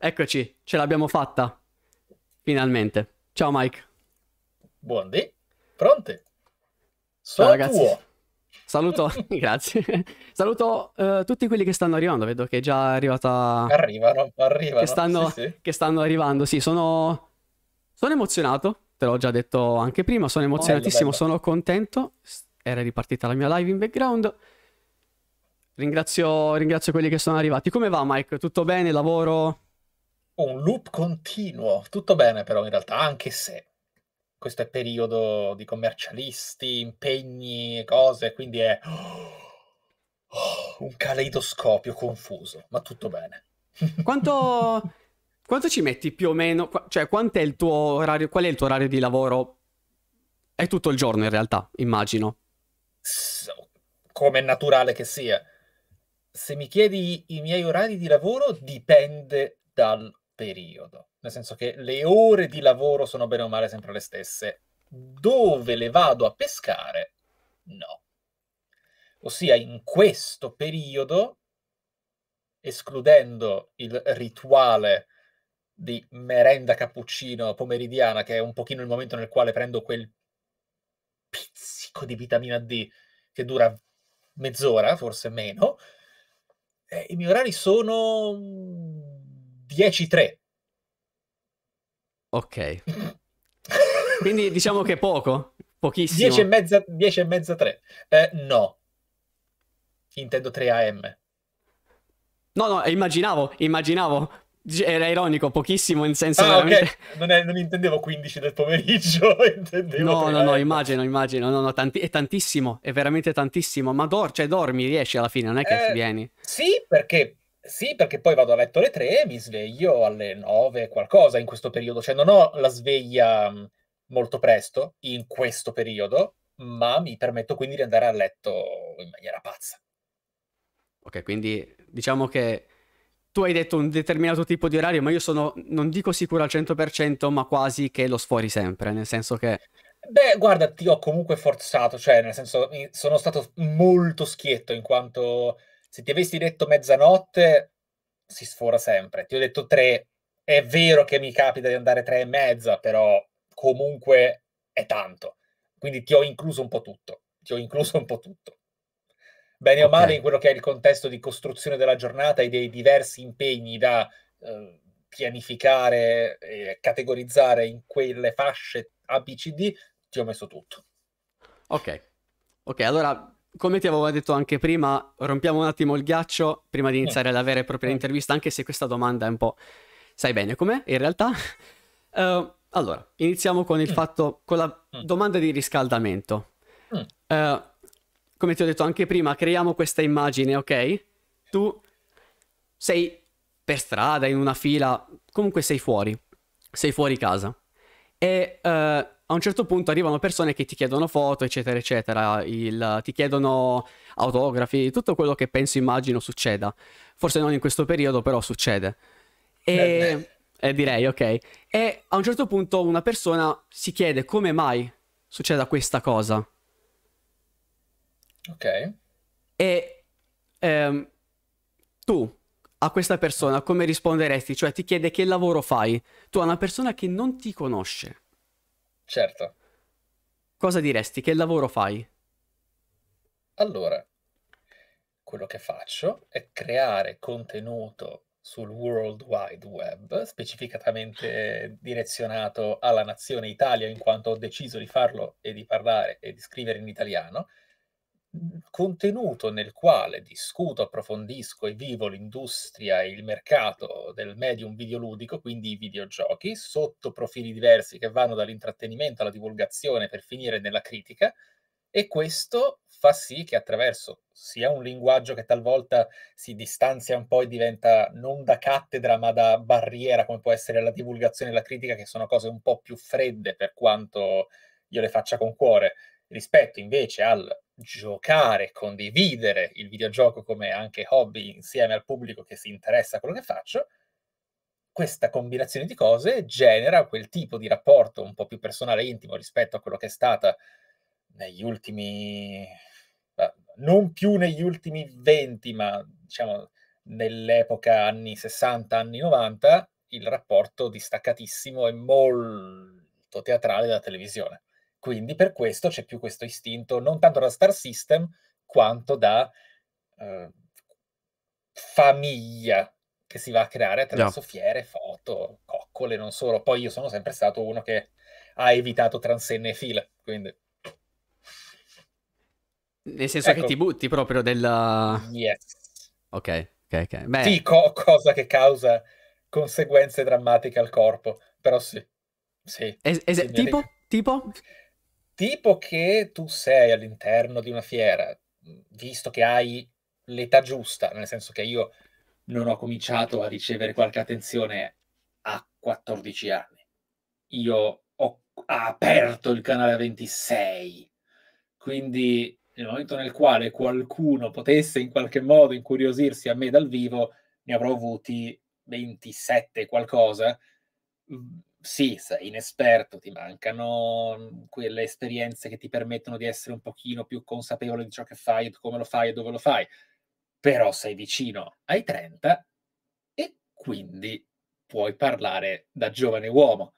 Eccoci, ce l'abbiamo fatta. Finalmente. Ciao Mike. Buondì. Pronte? Sono Ciao, ragazzi. tuo. Saluto, grazie. Saluto uh, tutti quelli che stanno arrivando, vedo che è già arrivata... Arrivano, arrivano. Che stanno, sì, sì. Che stanno arrivando, sì, sono... sono emozionato, te l'ho già detto anche prima, sono emozionatissimo, bello, bello. sono contento. Era ripartita la mia live in background. Ringrazio, ringrazio quelli che sono arrivati. Come va Mike? Tutto bene? Lavoro? un loop continuo, tutto bene però in realtà, anche se questo è periodo di commercialisti, impegni, e cose, quindi è oh, un caleidoscopio confuso, ma tutto bene. Quanto, quanto ci metti più o meno? Cioè, qual è il tuo orario di lavoro? È tutto il giorno in realtà, immagino. So, come è naturale che sia. Se mi chiedi i miei orari di lavoro, dipende dal periodo, nel senso che le ore di lavoro sono bene o male sempre le stesse. Dove le vado a pescare? No. Ossia, in questo periodo, escludendo il rituale di merenda cappuccino pomeridiana, che è un pochino il momento nel quale prendo quel pizzico di vitamina D che dura mezz'ora, forse meno, eh, i miei orari sono 10-3. Ok. Quindi diciamo che poco, pochissimo. 10 e mezza, 10 e mezza 3. Eh, no. Intendo 3 AM. No, no, immaginavo, immaginavo. Era ironico, pochissimo in senso ah, veramente... Okay. Non, è, non, intendevo 15 del pomeriggio, No, no, no, immagino, immagino. No, no, tanti, è tantissimo, è veramente tantissimo. Ma dor- cioè, dormi, riesci alla fine, non è che eh, vieni. Sì, perché sì, perché poi vado a letto alle 3 e mi sveglio alle 9, qualcosa in questo periodo. Cioè, non ho la sveglia mm, molto presto in questo periodo, ma mi permetto quindi di andare a letto in maniera pazza. Ok, quindi diciamo che tu hai detto un determinato tipo di orario, ma io sono, non dico sicuro al 100%, ma quasi che lo sfori sempre, nel senso che... Beh, guarda, ti ho comunque forzato, cioè, nel senso, sono stato molto schietto in quanto se ti avessi detto mezzanotte, si sfora sempre. Ti ho detto tre. È vero che mi capita di andare tre e mezza, però comunque è tanto. Quindi ti ho incluso un po' tutto. Ti ho incluso un po' tutto. Bene okay. o male, in quello che è il contesto di costruzione della giornata e dei diversi impegni da eh, pianificare e categorizzare in quelle fasce ABCD, ti ho messo tutto. Ok, ok, allora come ti avevo detto anche prima, rompiamo un attimo il ghiaccio prima di eh. iniziare la vera e propria eh. intervista, anche se questa domanda è un po'... sai bene com'è in realtà. Uh, allora, iniziamo con il mm. fatto, con la mm. domanda di riscaldamento. Uh, come ti ho detto anche prima, creiamo questa immagine, ok? Tu sei per strada, in una fila, comunque sei fuori, sei fuori casa. E uh, a un certo punto arrivano persone che ti chiedono foto, eccetera, eccetera, il, ti chiedono autografi, tutto quello che penso, immagino succeda. Forse non in questo periodo, però succede. E eh, eh, direi, ok. E a un certo punto una persona si chiede come mai succeda questa cosa. Ok. E ehm, tu a questa persona come risponderesti? Cioè ti chiede che lavoro fai? Tu a una persona che non ti conosce Certo. Cosa diresti? Che lavoro fai? Allora, quello che faccio è creare contenuto sul World Wide Web, specificatamente direzionato alla nazione Italia, in quanto ho deciso di farlo e di parlare e di scrivere in italiano, Mhmm, contenuto nel quale discuto, approfondisco e vivo l'industria e il mercato del medium videoludico, quindi i videogiochi, sotto profili diversi che vanno dall'intrattenimento alla divulgazione per finire nella critica, e questo fa sì che attraverso sia un linguaggio che talvolta si distanzia un po' e diventa non da cattedra ma da barriera, come può essere la divulgazione e la critica, che sono cose un po' più fredde per quanto io le faccia con cuore, rispetto invece al giocare, condividere il videogioco come anche hobby insieme al pubblico che si interessa a quello che faccio, questa combinazione di cose genera quel tipo di rapporto un po' più personale e intimo rispetto a quello che è stata negli ultimi, non più negli ultimi 20, ma diciamo nell'epoca anni 60, anni 90, il rapporto distaccatissimo e molto teatrale della televisione. Quindi per questo c'è più questo istinto, non tanto da star system quanto da eh, famiglia che si va a creare attraverso no. fiere, foto, coccole, non solo. Poi io sono sempre stato uno che ha evitato transenne e fila, quindi... Nel senso ecco. che ti butti proprio della... Yes. Ok, ok, ok. Beh... Sì, co- cosa che causa conseguenze drammatiche al corpo, però sì. Sì. Es- es- tipo? Tipo? tipo che tu sei all'interno di una fiera, visto che hai l'età giusta, nel senso che io non ho cominciato a ricevere qualche attenzione a 14 anni. Io ho aperto il canale a 26. Quindi nel momento nel quale qualcuno potesse in qualche modo incuriosirsi a me dal vivo, ne avrò avuti 27 qualcosa sì, sei inesperto, ti mancano quelle esperienze che ti permettono di essere un pochino più consapevole di ciò che fai, come lo fai e dove lo fai, però sei vicino ai 30 e quindi puoi parlare da giovane uomo.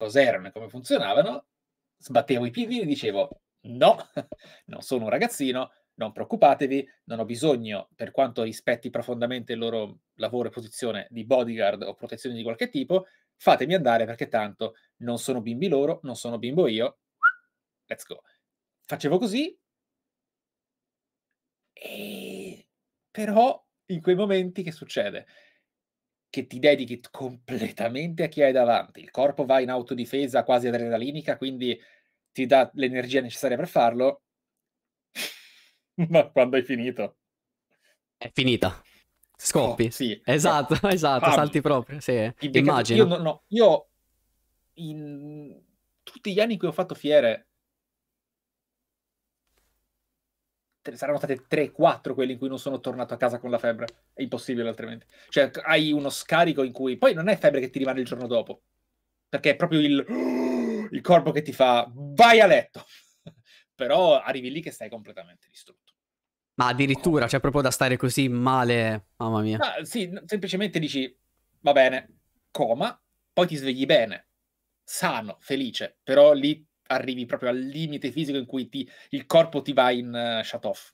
Cos'erano e come funzionavano, sbattevo i piedi e dicevo no, non sono un ragazzino, non preoccupatevi, non ho bisogno, per quanto rispetti profondamente il loro lavoro e posizione di bodyguard o protezione di qualche tipo, fatemi andare perché tanto non sono bimbi loro, non sono bimbo io, let's go. Facevo così, e... però in quei momenti che succede? Che ti dedichi completamente a chi hai davanti, il corpo va in autodifesa quasi adrenalinica, quindi ti dà l'energia necessaria per farlo, Ma quando hai finito? È finita. Scoppi. Oh, sì. Esatto, eh, esatto, ah, salti proprio, sì, immagino. Io, no, no, io in tutti gli anni in cui ho fatto fiere, saranno state 3-4 quelli in cui non sono tornato a casa con la febbre. È impossibile altrimenti. Cioè, hai uno scarico in cui poi non è febbre che ti rimane il giorno dopo, perché è proprio il, il corpo che ti fa vai a letto. Però arrivi lì che stai completamente distrutto. Ma addirittura, c'è cioè proprio da stare così male, mamma mia. Ma sì, semplicemente dici, va bene, coma, poi ti svegli bene, sano, felice, però lì arrivi proprio al limite fisico in cui ti, il corpo ti va in uh, shut off.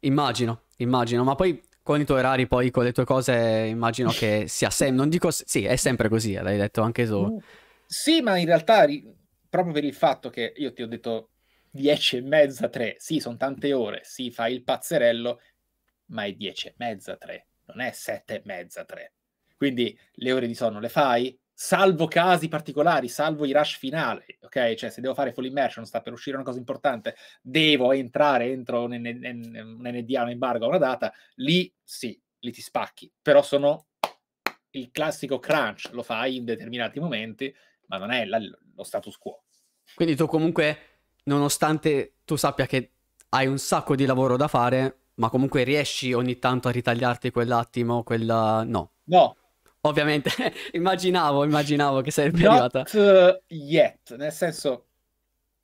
Immagino, immagino, ma poi con i tuoi orari, poi con le tue cose, immagino che sia sempre, non dico, sì, è sempre così, eh, l'hai detto anche tu. Mm, sì, ma in realtà, proprio per il fatto che io ti ho detto 10 e mezza, 3. Sì, sono tante ore, sì, fai il pazzerello, ma è 10 e mezza, 3, non è 7 e mezza, 3. Quindi le ore di sonno le fai, salvo casi particolari, salvo i rush finali, ok? Cioè se devo fare full immersion, sta per uscire una cosa importante, devo entrare entro un, N- un NDA, un embargo, una data, lì sì, lì ti spacchi, però sono il classico crunch, lo fai in determinati momenti, ma non è la, lo status quo. Quindi tu comunque nonostante tu sappia che hai un sacco di lavoro da fare, ma comunque riesci ogni tanto a ritagliarti quell'attimo, quella... No. No. Ovviamente, immaginavo, immaginavo che sei arrivata. Not uh, yet, nel senso,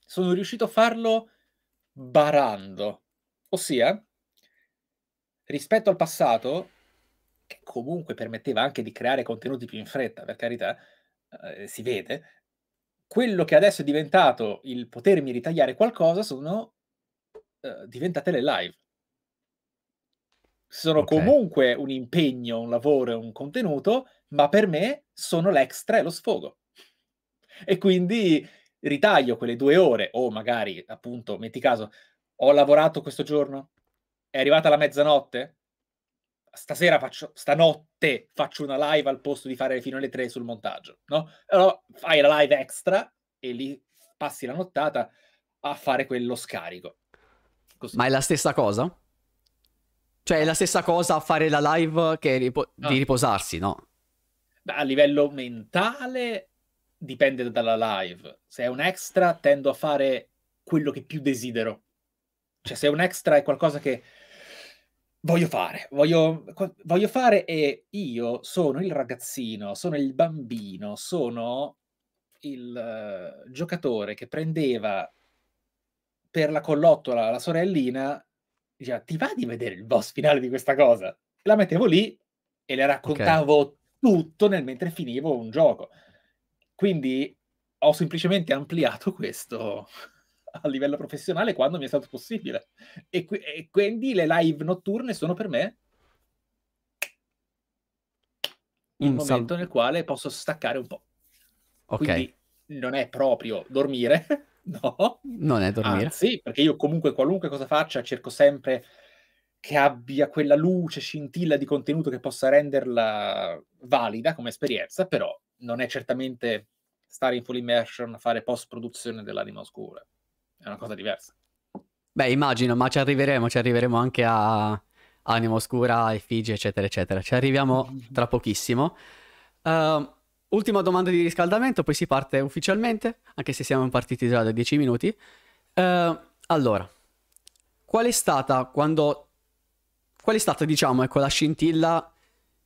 sono riuscito a farlo barando. Ossia, rispetto al passato, che comunque permetteva anche di creare contenuti più in fretta, per carità, eh, si vede, quello che adesso è diventato il potermi ritagliare qualcosa sono uh, diventate le live. Sono okay. comunque un impegno, un lavoro, e un contenuto, ma per me sono l'extra e lo sfogo. E quindi ritaglio quelle due ore, o magari appunto, metti caso, ho lavorato questo giorno, è arrivata la mezzanotte, stasera faccio, stanotte faccio una live al posto di fare fino alle 3 sul montaggio, no? Allora fai la live extra e lì passi la nottata a fare quello scarico. Così. Ma è la stessa cosa? Cioè è la stessa cosa a fare la live che ripo- no. di riposarsi, no? Beh, a livello mentale dipende dalla live. Se è un extra tendo a fare quello che più desidero. Cioè se è un extra è qualcosa che voglio fare, voglio, voglio fare e io sono il ragazzino, sono il bambino, sono il uh, giocatore che prendeva per la collottola la sorellina, diceva ti va di vedere il boss finale di questa cosa? La mettevo lì e le raccontavo okay. tutto nel mentre finivo un gioco. Quindi ho semplicemente ampliato questo, a livello professionale quando mi è stato possibile. E, qui, e quindi le live notturne sono per me un momento nel quale posso staccare un po'. Ok. Quindi non è proprio dormire, no. Non è dormire. Sì, perché io comunque qualunque cosa faccia cerco sempre che abbia quella luce, scintilla di contenuto che possa renderla valida come esperienza, però non è certamente stare in full immersion, fare post-produzione dell'anima oscura è una cosa diversa. Beh, immagino, ma ci arriveremo, ci arriveremo anche a Anima Oscura, Effigie, eccetera, eccetera. Ci arriviamo tra pochissimo. Uh, ultima domanda di riscaldamento, poi si parte ufficialmente, anche se siamo partiti già da 10 minuti. Uh, allora, qual è stata quando... Qual è stata, diciamo, ecco, la scintilla,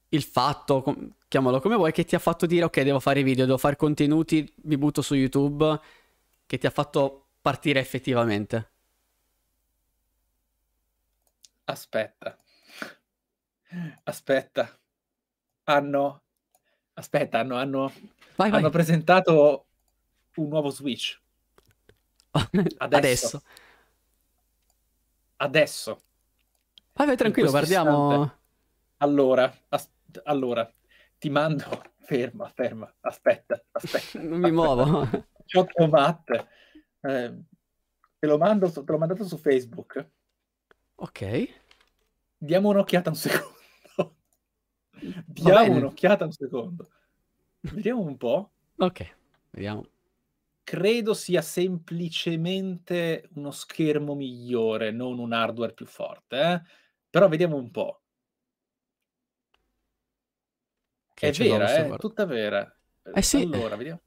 il fatto, com chiamalo come vuoi, che ti ha fatto dire ok, devo fare video, devo fare contenuti, mi butto su YouTube, che ti ha fatto partire effettivamente. Aspetta. Aspetta. Hanno... Aspetta, hanno, hanno... Vai, hanno vai. presentato un nuovo Switch. Adesso. Adesso. Adesso. Vai, vai tranquillo, guardiamo... Istante. Allora, as- allora, ti mando... Ferma, ferma, aspetta, aspetta. non mi aspetta. muovo. Ciotto Matt eh, te, lo mando, te l'ho mandato su Facebook. Ok. Diamo un'occhiata un secondo. Diamo un'occhiata un secondo. Vediamo un po'. Ok, vediamo. Credo sia semplicemente uno schermo migliore, non un hardware più forte. Eh? Però vediamo un po'. Che è vera, è eh? tutta vera. Eh sì. Allora, vediamo.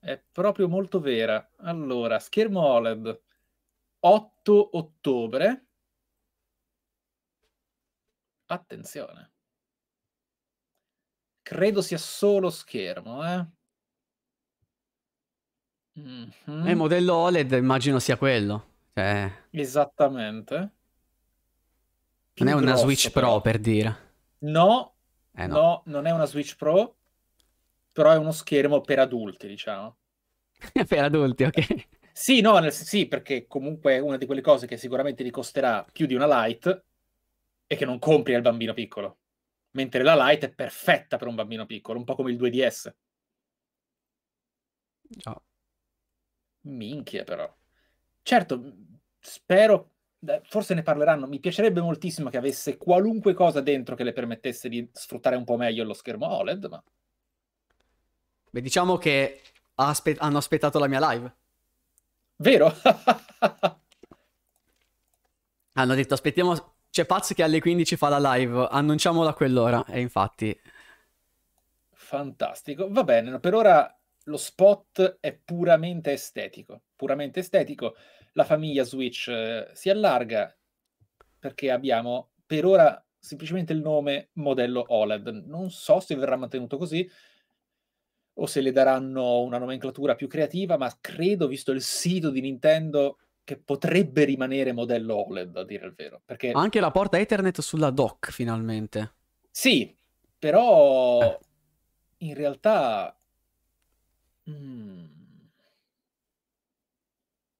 È proprio molto vera. Allora, schermo OLED 8 ottobre. Attenzione. Credo sia solo schermo, eh. Mm-hmm. E modello OLED immagino sia quello. Cioè... Esattamente. Più non è una grosso, Switch però. Pro per dire. No, eh no, no, non è una Switch Pro, però è uno schermo per adulti, diciamo. per adulti, ok. Sì, no, nel, sì, perché comunque è una di quelle cose che sicuramente ti costerà più di una light e che non compri al bambino piccolo. Mentre la light è perfetta per un bambino piccolo, un po' come il 2DS. Oh. Minchia, però. Certo, spero, forse ne parleranno. Mi piacerebbe moltissimo che avesse qualunque cosa dentro che le permettesse di sfruttare un po' meglio lo schermo OLED, ma Beh, diciamo che aspe- hanno aspettato la mia live. Vero? hanno detto aspettiamo... C'è cioè, Paz che alle 15 fa la live, annunciamola a quell'ora. E infatti... Fantastico. Va bene, per ora lo spot è puramente estetico. Puramente estetico. La famiglia Switch eh, si allarga perché abbiamo per ora semplicemente il nome modello OLED. Non so se verrà mantenuto così, o se le daranno una nomenclatura più creativa, ma credo, visto il sito di Nintendo, che potrebbe rimanere modello OLED, a dire il vero. Perché... Anche la porta Ethernet sulla dock, finalmente. Sì, però eh. in realtà... Mm...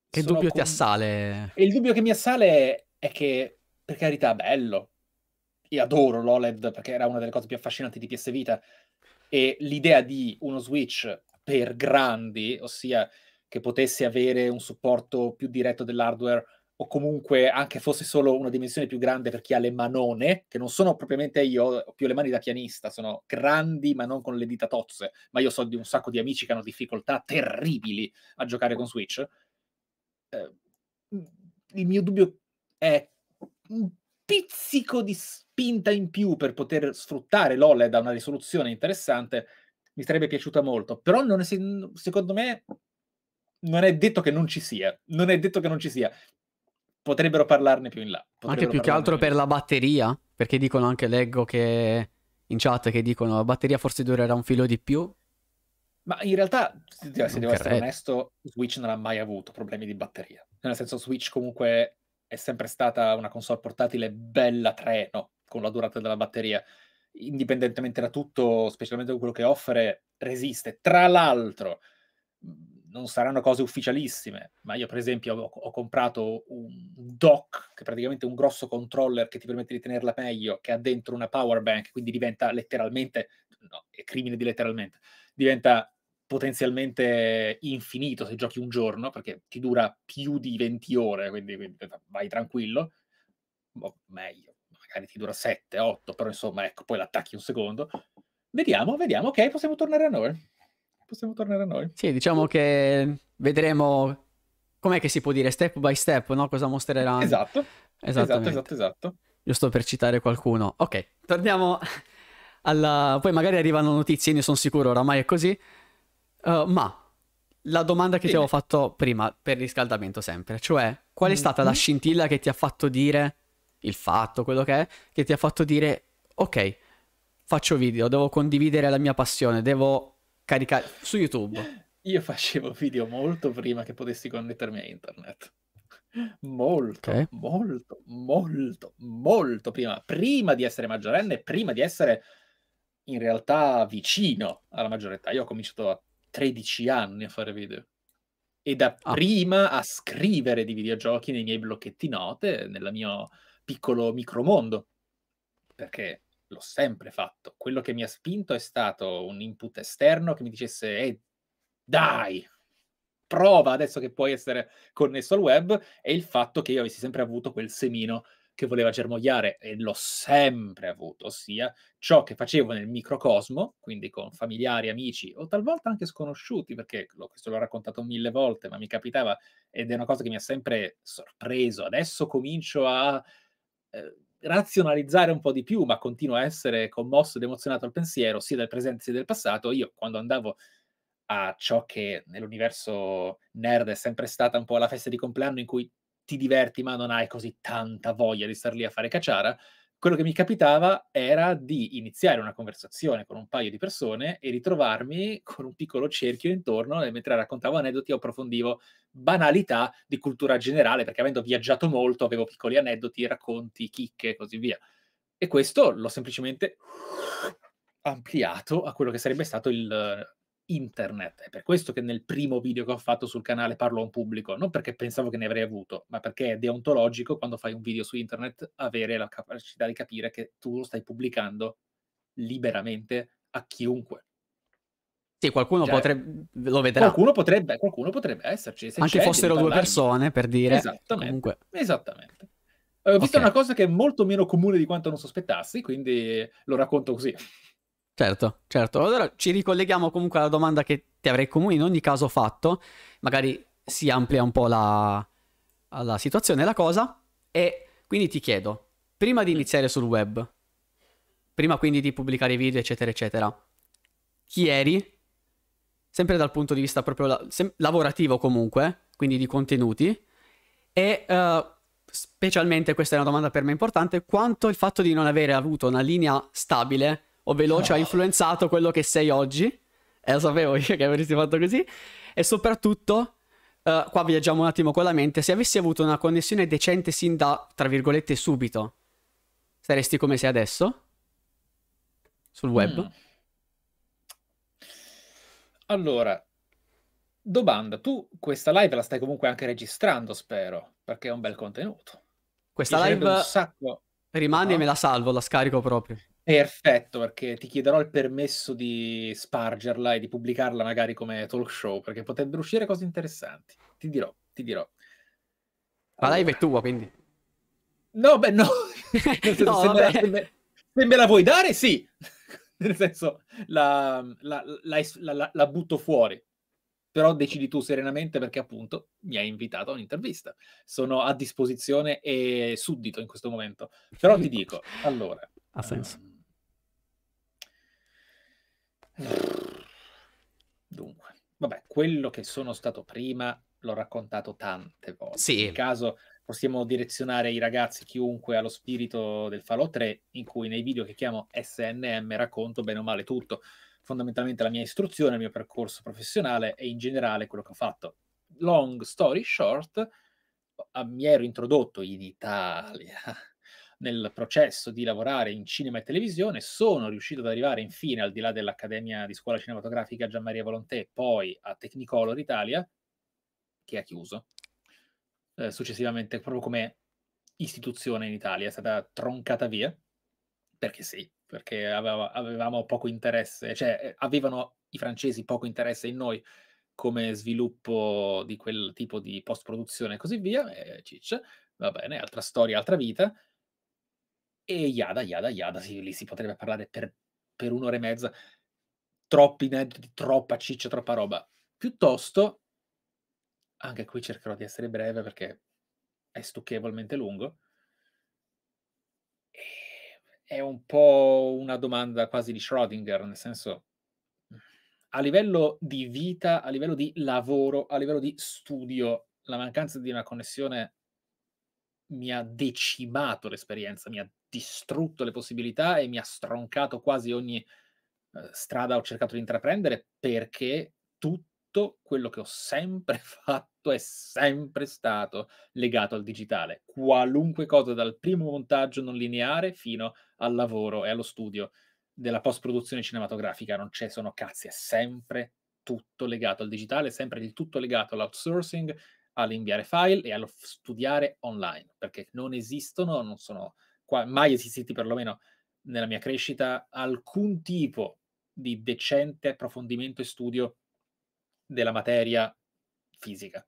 Che dubbio con... ti assale? E il dubbio che mi assale è che, per carità, bello. Io adoro l'OLED perché era una delle cose più affascinanti di PS Vita, e l'idea di uno Switch per grandi, ossia che potesse avere un supporto più diretto dell'hardware o comunque anche fosse solo una dimensione più grande per chi ha le manone, che non sono propriamente io, ho più le mani da pianista, sono grandi ma non con le dita tozze, ma io so di un sacco di amici che hanno difficoltà terribili a giocare con Switch. Eh, il mio dubbio è un pizzico di spinta in più per poter sfruttare l'OLED a una risoluzione interessante mi sarebbe piaciuta molto, però non è, secondo me non è detto che non ci sia, non è detto che non ci sia. Potrebbero parlarne più in là. Anche più che altro per la batteria, perché dicono anche, leggo che in chat che dicono la batteria forse durerà un filo di più. Ma in realtà, se devo credo. essere onesto, Switch non ha mai avuto problemi di batteria. Nel senso, Switch comunque è sempre stata una console portatile bella treno, con la durata della batteria, indipendentemente da tutto, specialmente da quello che offre, resiste. Tra l'altro, non saranno cose ufficialissime, ma io per esempio ho, ho comprato un dock, che è praticamente un grosso controller che ti permette di tenerla meglio, che ha dentro una power bank, quindi diventa letteralmente, no, è crimine di letteralmente, diventa potenzialmente infinito se giochi un giorno, perché ti dura più di 20 ore, quindi, quindi vai tranquillo, o boh, meglio, magari ti dura 7, 8, però insomma, ecco, poi l'attacchi un secondo. Vediamo, vediamo, ok, possiamo tornare a noi. Possiamo tornare a noi. Sì, diciamo che vedremo com'è che si può dire step by step, no? Cosa mostrerà. Esatto. Esatto, esatto, esatto. Giusto per citare qualcuno. Ok, torniamo alla... Poi magari arrivano notizie, ne sono sicuro, oramai è così. Uh, ma la domanda che Bene. ti avevo fatto prima per riscaldamento sempre, cioè qual è stata mm-hmm. la mhm. scintilla che ti ha fatto dire il fatto, quello che è, che ti ha fatto dire ok, faccio video, devo condividere la mia passione, devo caricare su YouTube. Io facevo video molto prima che potessi connettermi a internet. Molto, okay. molto, molto, molto prima, prima di essere maggiorenne, prima di essere in realtà vicino alla maggiore età. Io ho cominciato a 13 anni a fare video e da ah. prima a scrivere di videogiochi nei miei blocchetti note, nella mia piccolo micromondo, perché l'ho sempre fatto. Quello che mi ha spinto è stato un input esterno che mi dicesse, eh, dai, prova adesso che puoi essere connesso al web, e il fatto che io avessi sempre avuto quel semino che voleva germogliare, e l'ho sempre avuto, ossia ciò che facevo nel microcosmo, quindi con familiari, amici o talvolta anche sconosciuti, perché questo l'ho raccontato mille volte, ma mi capitava ed è una cosa che mi ha sempre sorpreso. Adesso comincio a eh, razionalizzare un po' di più, ma continuo a essere commosso ed emozionato al pensiero, sia del presente sia del passato, io quando andavo a ciò che nell'universo nerd è sempre stata un po' la festa di compleanno in cui ti diverti ma non hai così tanta voglia di star lì a fare cacciara, quello che mi capitava era di iniziare una conversazione con un paio di persone e ritrovarmi con un piccolo cerchio intorno mentre raccontavo aneddoti o approfondivo banalità di cultura generale, perché avendo viaggiato molto avevo piccoli aneddoti, racconti, chicche e così via. E questo l'ho semplicemente ampliato a quello che sarebbe stato il internet. È per questo che nel primo video che ho fatto sul canale parlo a un pubblico, non perché pensavo che ne avrei avuto, ma perché è deontologico quando fai un video su internet avere la capacità di capire che tu lo stai pubblicando liberamente a chiunque. Sì, qualcuno Già, cioè, potrebbe, lo vedrà. Qualcuno potrebbe, qualcuno potrebbe esserci. Se Anche fossero due persone, per dire. Esattamente. Comunque. Esattamente. Eh, ho visto okay. una cosa che è molto meno comune di quanto non sospettassi, quindi lo racconto così. Certo, certo. Allora ci ricolleghiamo comunque alla domanda che ti avrei comunque in ogni caso fatto, magari si amplia un po' la, la situazione, la cosa, e quindi ti chiedo, prima di mm. iniziare sul web, prima quindi di pubblicare video, eccetera, eccetera, chi eri? Sempre dal punto di vista proprio la- sem- lavorativo comunque, quindi di contenuti, e uh, specialmente questa è una domanda per me importante, quanto il fatto di non avere avuto una linea stabile veloce oh. ha influenzato quello che sei oggi. E eh, lo sapevo io che avresti fatto così. E soprattutto, uh, qua viaggiamo un attimo con la mente, se avessi avuto una connessione decente sin da, tra virgolette, subito, saresti come sei adesso? Sul web? Mm. Allora, domanda, tu questa live la stai comunque anche registrando, spero, perché è un bel contenuto. Questa Mi live rimane no. e ah. me la salvo, la scarico proprio. Perfetto, perché ti chiederò il permesso di spargerla e di pubblicarla magari come talk show, perché potrebbero uscire cose interessanti. Ti dirò, ti dirò. Allora. La live è tua, quindi. No, beh, no. no se, me la, se, me, se, me la, vuoi dare, sì. Nel senso, la, la, la butto fuori. Però decidi tu serenamente perché appunto mi hai invitato a un'intervista. Sono a disposizione e suddito in questo momento. Però ti dico, allora... Ha senso. Um, Dunque, vabbè, quello che sono stato prima l'ho raccontato tante volte. Sì. In caso possiamo direzionare i ragazzi, chiunque, allo spirito del Falò 3, in cui nei video che chiamo SNM racconto bene o male tutto, fondamentalmente la mia istruzione, il mio percorso professionale e in generale quello che ho fatto. Long story short, mi ero introdotto in Italia nel processo di lavorare in cinema e televisione, sono riuscito ad arrivare infine, al di là dell'Accademia di Scuola Cinematografica Gian Maria Volontè, poi a Technicolor Italia, che ha chiuso eh, successivamente proprio come istituzione in Italia, è stata troncata via, perché sì, perché aveva, avevamo poco interesse, cioè eh, avevano i francesi poco interesse in noi come sviluppo di quel tipo di post-produzione e così via, eh, ciccia, va bene, altra storia, altra vita, e Yada, Yada, Yada, sì, lì si potrebbe parlare per, per un'ora e mezza, troppi aneddoti, troppa ciccia, troppa roba. Piuttosto, anche qui cercherò di essere breve perché è stucchevolmente lungo, è un po' una domanda quasi di Schrödinger, nel senso, a livello di vita, a livello di lavoro, a livello di studio, la mancanza di una connessione mi ha decimato l'esperienza, mi ha distrutto le possibilità e mi ha stroncato quasi ogni eh, strada ho cercato di intraprendere perché tutto quello che ho sempre fatto è sempre stato legato al digitale, qualunque cosa dal primo montaggio non lineare fino al lavoro e allo studio della post-produzione cinematografica, non c'è sono cazzi, è sempre tutto legato al digitale, sempre il tutto legato all'outsourcing, all'inviare file e allo studiare online, perché non esistono, non sono mai esistiti perlomeno nella mia crescita, alcun tipo di decente approfondimento e studio della materia fisica,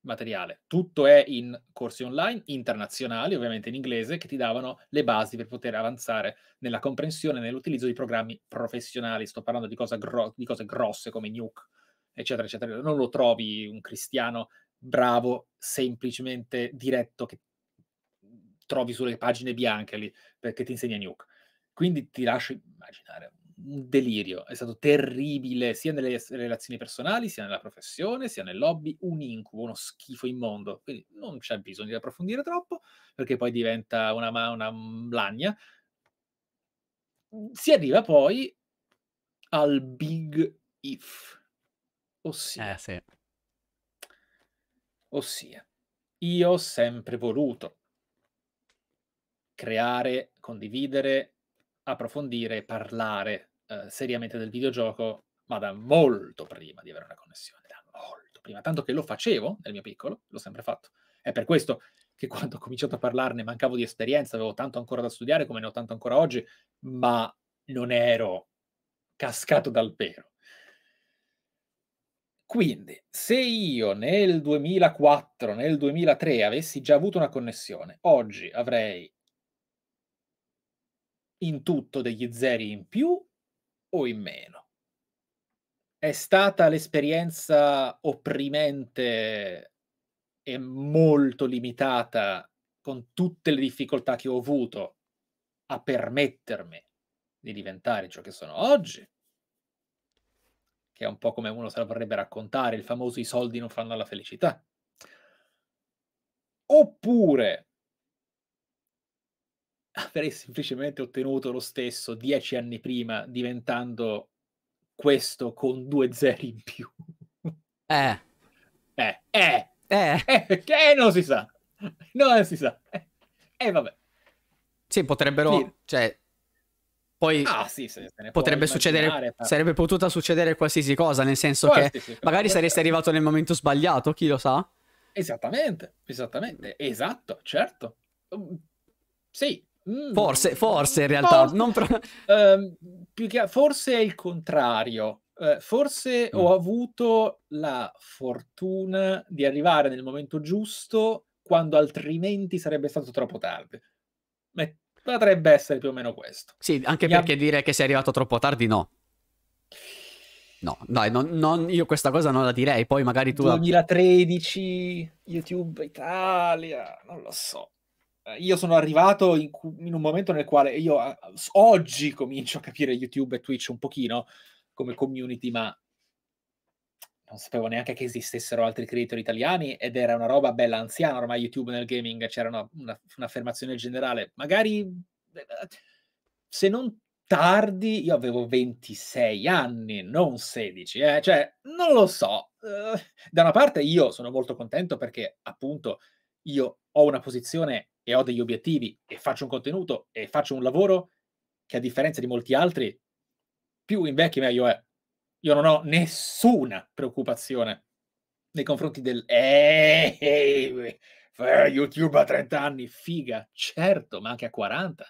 materiale. Tutto è in corsi online, internazionali, ovviamente in inglese, che ti davano le basi per poter avanzare nella comprensione e nell'utilizzo di programmi professionali. Sto parlando di, gro- di cose grosse come Nuke, eccetera, eccetera. Non lo trovi un cristiano bravo, semplicemente diretto, che trovi sulle pagine bianche lì, perché ti insegna Nuke. Quindi ti lascio immaginare un delirio, è stato terribile sia nelle relazioni personali, sia nella professione, sia nel lobby, un incubo, uno schifo immondo. Quindi non c'è bisogno di approfondire troppo, perché poi diventa una, una lagna. Si arriva poi al big if, ossia, eh, sì. ossia io ho sempre voluto creare, condividere, approfondire, parlare eh, seriamente del videogioco, ma da molto prima di avere una connessione, da molto prima, tanto che lo facevo nel mio piccolo, l'ho sempre fatto. È per questo che quando ho cominciato a parlarne mancavo di esperienza, avevo tanto ancora da studiare, come ne ho tanto ancora oggi, ma non ero cascato dal vero. Quindi, se io nel 2004, nel 2003 avessi già avuto una connessione, oggi avrei in tutto degli zeri in più o in meno? È stata l'esperienza opprimente e molto limitata con tutte le difficoltà che ho avuto a permettermi di diventare ciò che sono oggi, che è un po' come uno se la vorrebbe raccontare, il famoso i soldi non fanno la felicità. Oppure avrei semplicemente ottenuto lo stesso dieci anni prima, diventando questo con due zeri in più. Eh. Eh, eh. Eh. eh, eh non si sa. Non si sa. E eh, eh, vabbè. Sì, potrebbero... Sì. Cioè, poi ah, sì, se potrebbe succedere, ma... sarebbe potuta succedere qualsiasi cosa, nel senso Poi, che sì, magari saresti arrivato nel momento sbagliato, chi lo sa? Esattamente, esattamente, esatto, certo. Sì, Mm. Forse, forse in realtà. Forse, pro... Ehm, che, forse è il contrario. Uh, forse mm. ho avuto la fortuna di arrivare nel momento giusto quando altrimenti sarebbe stato troppo tardi. Ma potrebbe essere più o meno questo. Sì, anche Mi perché ab... dire che sei arrivato troppo tardi, no. No, dai, non, non, io questa cosa non la direi, poi magari tu... 2013, YouTube Italia, non lo so. Eh, io sono arrivato in, in, un momento nel quale io eh, oggi comincio a capire YouTube e Twitch un pochino come community, ma non sapevo neanche che esistessero altri creatori italiani ed era una roba bella anziana ormai YouTube nel gaming, c'era una, una, un'affermazione generale, magari eh, se non tardi, io avevo 26 anni, non 16, eh? cioè non lo so. da una parte io sono molto contento perché appunto io ho una posizione e ho degli obiettivi e faccio un contenuto e faccio un lavoro che a differenza di molti altri, più invecchi meglio è. Io non ho nessuna preoccupazione nei confronti del eh, YouTube a 30 anni, figa, certo, ma anche a 40,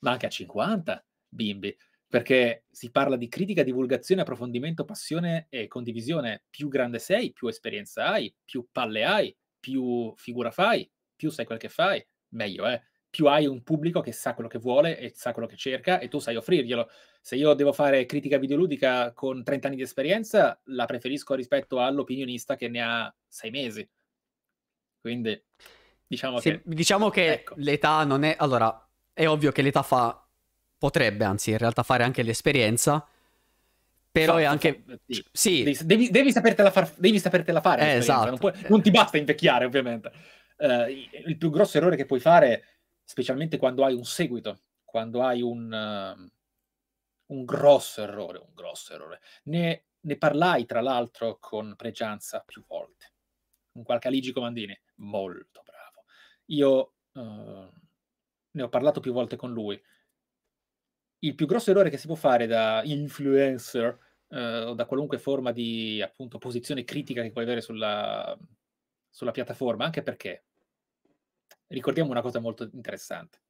ma anche a 50, bimbi, perché si parla di critica, divulgazione, approfondimento, passione e condivisione. Più grande sei, più esperienza hai, più palle hai, più figura fai, più sai quel che fai, meglio è. Eh? Più hai un pubblico che sa quello che vuole e sa quello che cerca e tu sai offrirglielo. Se io devo fare critica videoludica con 30 anni di esperienza, la preferisco rispetto all'opinionista che ne ha 6 mesi. Quindi diciamo Se, che, diciamo che ecco. l'età non è... Allora, è ovvio che l'età fa... potrebbe anzi in realtà fare anche l'esperienza, però Fatto, è esatto, anche sì, sì. Devi, devi, sapertela far, devi sapertela fare eh, esatto. non, puoi, non, ti basta invecchiare ovviamente eh, il più grosso errore che puoi fare, specialmente quando hai un seguito, quando hai un, uh, un grosso errore, un grosso errore. Ne, ne parlai tra l'altro con Pregianza più volte, con qualche Aligi Comandini, molto bravo. Io uh, ne ho parlato più volte con lui. Il più grosso errore che si può fare da influencer eh, o da qualunque forma di appunto posizione critica che puoi avere sulla, sulla piattaforma, anche perché ricordiamo una cosa molto interessante.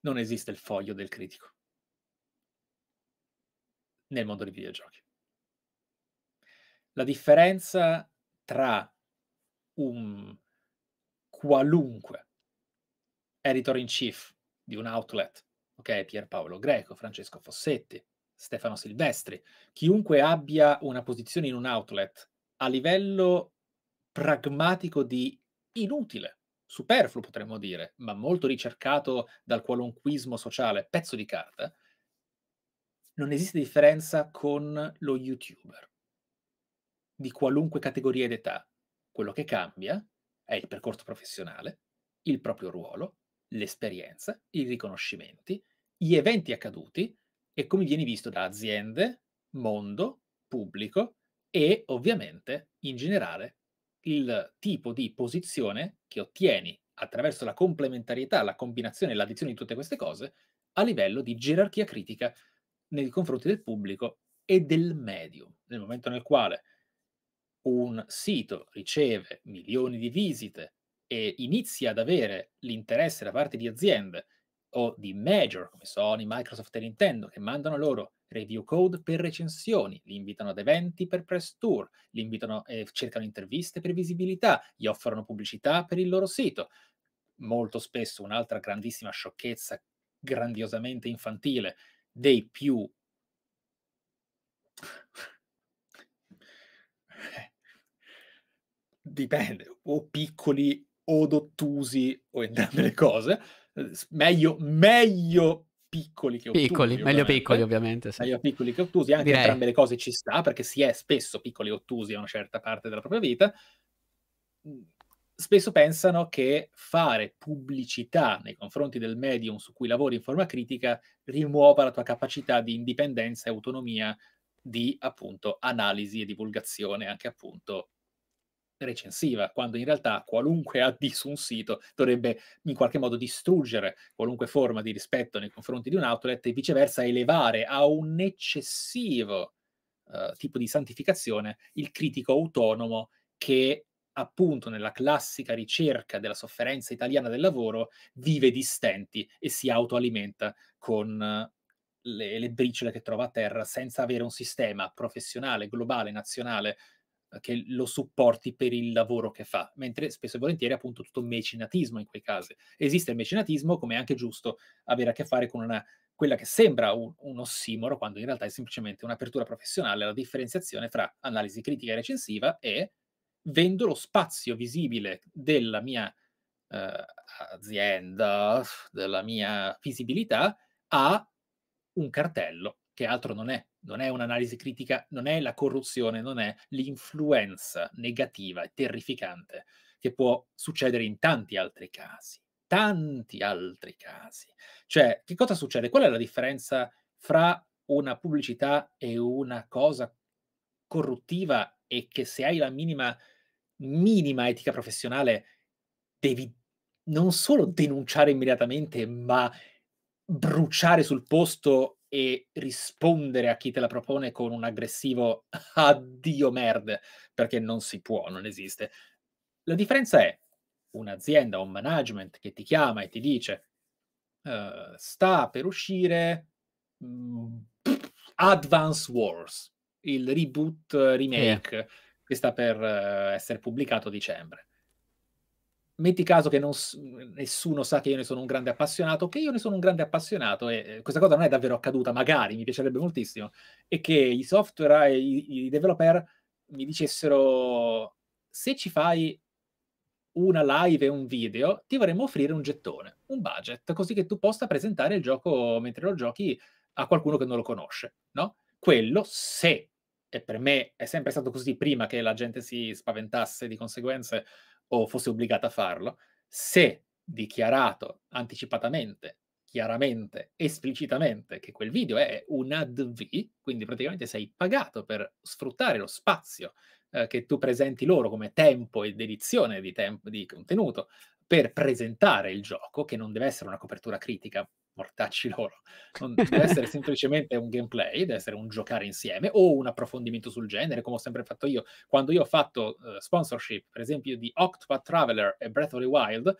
Non esiste il foglio del critico nel mondo dei videogiochi. La differenza tra un qualunque editor in chief di un outlet, ok, Pierpaolo Greco, Francesco Fossetti, Stefano Silvestri, chiunque abbia una posizione in un outlet a livello pragmatico di inutile, superfluo potremmo dire, ma molto ricercato dal qualunquismo sociale, pezzo di carta, non esiste differenza con lo youtuber di qualunque categoria ed età. Quello che cambia è il percorso professionale, il proprio ruolo, l'esperienza, i riconoscimenti, gli eventi accaduti e come vieni visto da aziende, mondo, pubblico e ovviamente in generale il tipo di posizione che ottieni attraverso la complementarietà, la combinazione e l'addizione di tutte queste cose a livello di gerarchia critica nei confronti del pubblico e del medium. Nel momento nel quale un sito riceve milioni di visite e inizia ad avere l'interesse da parte di aziende o di major come Sony, Microsoft e Nintendo che mandano loro review code per recensioni, li invitano ad eventi per press tour, li invitano e eh, cercano interviste per visibilità, gli offrono pubblicità per il loro sito. Molto spesso un'altra grandissima sciocchezza, grandiosamente infantile, dei più... dipende, o piccoli o dottusi o entrambe le cose, eh, meglio, meglio piccoli che obtusi. Piccoli, ovviamente. meglio piccoli ovviamente. Sì. Meglio piccoli che ottusi, anche Direi. entrambe le cose ci sta, perché si è spesso piccoli e ottusi a una certa parte della propria vita. Mm, spesso pensano che fare pubblicità nei confronti del medium su cui lavori in forma critica rimuova la tua capacità di indipendenza e autonomia di appunto analisi e divulgazione anche appunto recensiva, quando in realtà qualunque AD su un sito dovrebbe in qualche modo distruggere qualunque forma di rispetto nei confronti di un outlet e viceversa elevare a un eccessivo uh, tipo di santificazione il critico autonomo che appunto nella classica ricerca della sofferenza italiana del lavoro vive di stenti e si autoalimenta con uh, le, le briciole che trova a terra senza avere un sistema professionale, globale, nazionale che lo supporti per il lavoro che fa, mentre spesso e volentieri è appunto tutto mecenatismo in quei casi. Esiste il mecenatismo, come è anche giusto avere a che fare con una, quella che sembra un, un ossimoro, quando in realtà è semplicemente un'apertura professionale alla differenziazione fra analisi critica e recensiva e vendo lo spazio visibile della mia eh, azienda, della mia visibilità a un cartello, che altro non è non è un'analisi critica, non è la corruzione, non è l'influenza negativa e terrificante che può succedere in tanti altri casi, tanti altri casi. Cioè, che cosa succede? Qual è la differenza fra una pubblicità e una cosa corruttiva e che se hai la minima, minima etica professionale devi non solo denunciare immediatamente, ma bruciare sul posto e rispondere a chi te la propone con un aggressivo addio merda, perché non si può, non esiste. La differenza è un'azienda, un management che ti chiama e ti dice uh, sta per uscire mh, mm, Advance Wars, il reboot remake yeah. che sta per uh, essere pubblicato a dicembre metti caso che non, nessuno sa che io ne sono un grande appassionato, che io ne sono un grande appassionato e eh, questa cosa non è davvero accaduta, magari mi piacerebbe moltissimo, e che i software e eh, i, i developer mi dicessero se ci fai una live e un video, ti vorremmo offrire un gettone, un budget, così che tu possa presentare il gioco mentre lo giochi a qualcuno che non lo conosce, no? Quello se e per me è sempre stato così prima che la gente si spaventasse di conseguenze o fosse obbligata a farlo, se dichiarato anticipatamente, chiaramente, esplicitamente che quel video è un ADV, quindi praticamente sei pagato per sfruttare lo spazio eh, che tu presenti loro come tempo e dedizione di, tempo, di contenuto per presentare il gioco, che non deve essere una copertura critica mortacci loro. Non deve essere semplicemente un gameplay, deve essere un giocare insieme o un approfondimento sul genere, come ho sempre fatto io. Quando io ho fatto uh, sponsorship, per esempio, di Octopath Traveler e Breath of the Wild,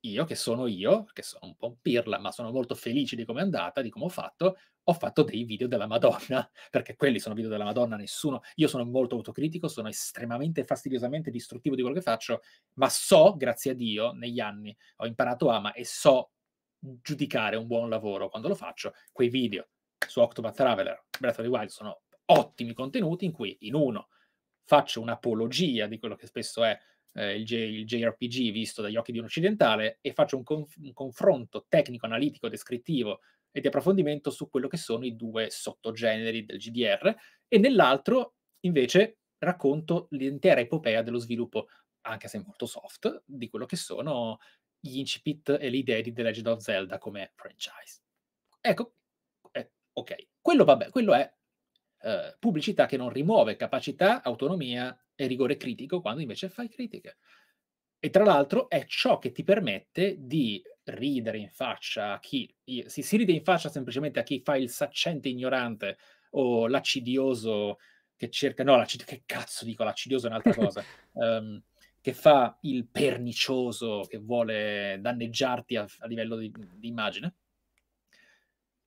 io, che sono io, che sono un po' un pirla, ma sono molto felice di come è andata, di come ho fatto, ho fatto dei video della Madonna, perché quelli sono video della Madonna, nessuno, io sono molto autocritico, sono estremamente fastidiosamente distruttivo di quello che faccio, ma so, grazie a Dio, negli anni ho imparato a, ma e so giudicare un buon lavoro quando lo faccio, quei video su Octopath Traveler, Breath of the Wild sono ottimi contenuti in cui in uno faccio un'apologia di quello che spesso è eh, il, J- il, JRPG visto dagli occhi di un occidentale e faccio un, conf- un confronto tecnico-analitico, descrittivo e di approfondimento su quello che sono i due sottogeneri del GDR e nell'altro invece racconto l'intera epopea dello sviluppo anche se molto soft, di quello che sono gli incipit e le idee di The Legend of Zelda come franchise. Ecco, eh, ok, quello vabbè, quello è eh, pubblicità che non rimuove capacità, autonomia e rigore critico quando invece fai critiche. E tra l'altro è ciò che ti permette di ridere in faccia a chi si, si ride in faccia semplicemente a chi fa il saccente ignorante o l'acidioso che cerca, no, l'acidioso, che cazzo dico, l'acidioso è un'altra cosa. um, che fa il pernicioso che vuole danneggiarti a, a livello di, di, immagine,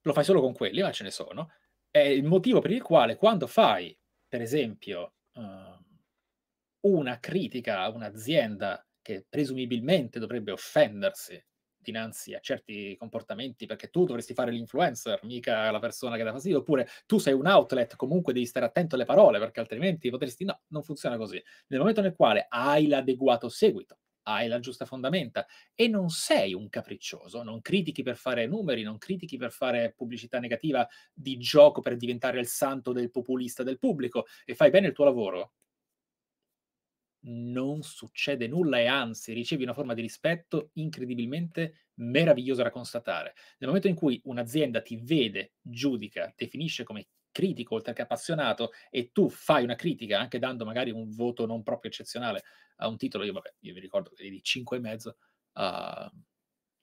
lo fai solo con quelli, ma ce ne sono. È il motivo per il quale quando fai, per esempio, uh, una critica a un'azienda che presumibilmente dovrebbe offendersi dinanzi a certi comportamenti perché tu dovresti fare l'influencer, mica la persona che dà fastidio, oppure tu sei un outlet, comunque devi stare attento alle parole perché altrimenti potresti... No, non funziona così. Nel momento nel quale hai l'adeguato seguito, hai la giusta fondamenta e non sei un capriccioso, non critichi per fare numeri, non critichi per fare pubblicità negativa di gioco per diventare il santo del populista del pubblico e fai bene il tuo lavoro, non succede nulla e anzi ricevi una forma di rispetto incredibilmente meravigliosa da constatare. Nel momento in cui un'azienda ti vede, giudica, definisce come critico oltre che appassionato e tu fai una critica anche dando magari un voto non proprio eccezionale a un titolo, io, vabbè, io vi ricordo che di 5 e mezzo a ehm,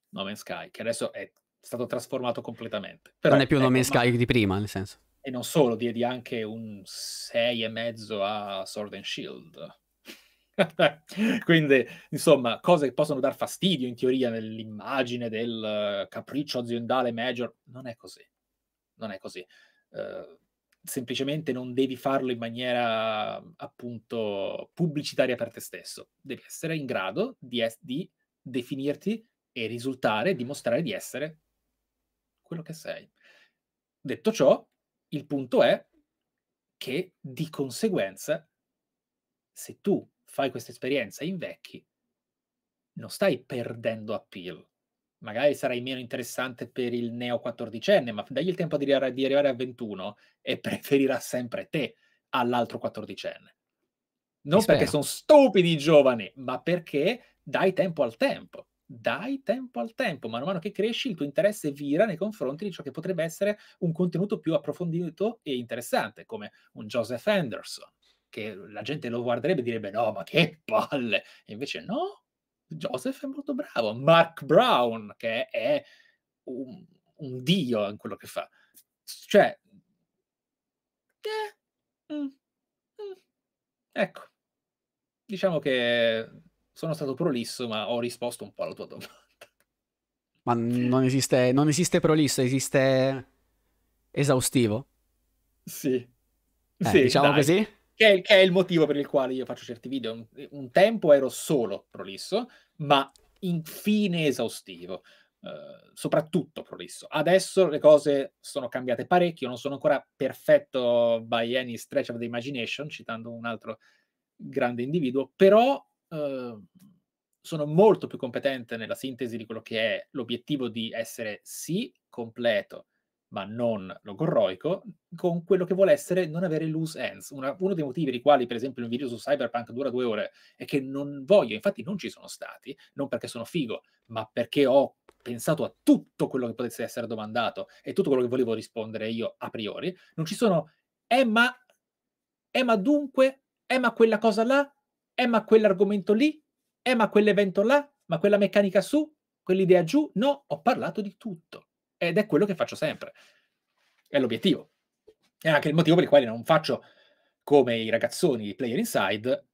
No Man's Sky, che adesso è stato trasformato completamente. Però non è più No ecco, Man's Sky ma... di prima, nel senso. E non solo, diedi anche un 6 e mezzo a Sword and Shield Quindi, insomma, cose che possono dar fastidio in teoria nell'immagine del uh, capriccio aziendale major, non è così. Non è così. Uh, semplicemente non devi farlo in maniera appunto pubblicitaria per te stesso. Devi essere in grado di, es- di definirti e risultare, dimostrare di essere quello che sei. Detto ciò, il punto è che di conseguenza, se tu fai questa esperienza, e invecchi, non stai perdendo appeal. Magari sarai meno interessante per il neo 14enne, ma dagli il tempo di, arri- di arrivare a 21 e preferirà sempre te all'altro 14enne. Non perché sono stupidi i giovani, ma perché dai tempo al tempo. Dai tempo al tempo, man mano che cresci il tuo interesse vira nei confronti di ciò che potrebbe essere un contenuto più approfondito e interessante, come un Joseph Anderson, che la gente lo guarderebbe e direbbe no, ma che palle! E invece no, Joseph è molto bravo, Mark Brown, che è un, un dio in quello che fa. Cioè, eh, mm, mm, ecco, diciamo che sono stato prolisso, ma ho risposto un po' alla tua domanda. Ma non esiste, non esiste prolisso, esiste esaustivo? Sì. Eh, sì diciamo dai. così? che, che, è il motivo per il quale io faccio certi video. Un, un tempo ero solo prolisso, ma infine esaustivo. Uh, soprattutto prolisso. Adesso le cose sono cambiate parecchio, non sono ancora perfetto by any stretch of the imagination, citando un altro grande individuo, però uh, sono molto più competente nella sintesi di quello che è l'obiettivo di essere sì completo, ma non logorroico, con quello che vuole essere non avere loose ends. Una, uno dei motivi per i quali, per esempio, un video su Cyberpunk dura due ore è che non voglio, infatti non ci sono stati, non perché sono figo, ma perché ho pensato a tutto quello che potesse essere domandato e tutto quello che volevo rispondere io a priori. Non ci sono, eh ma, eh ma dunque, eh ma quella cosa là, eh ma quell'argomento lì, eh ma quell'evento là, ma quella meccanica su, quell'idea giù. No, ho parlato di tutto ed è quello che faccio sempre. È l'obiettivo. È anche il motivo per il quale non faccio come i ragazzoni di Player Inside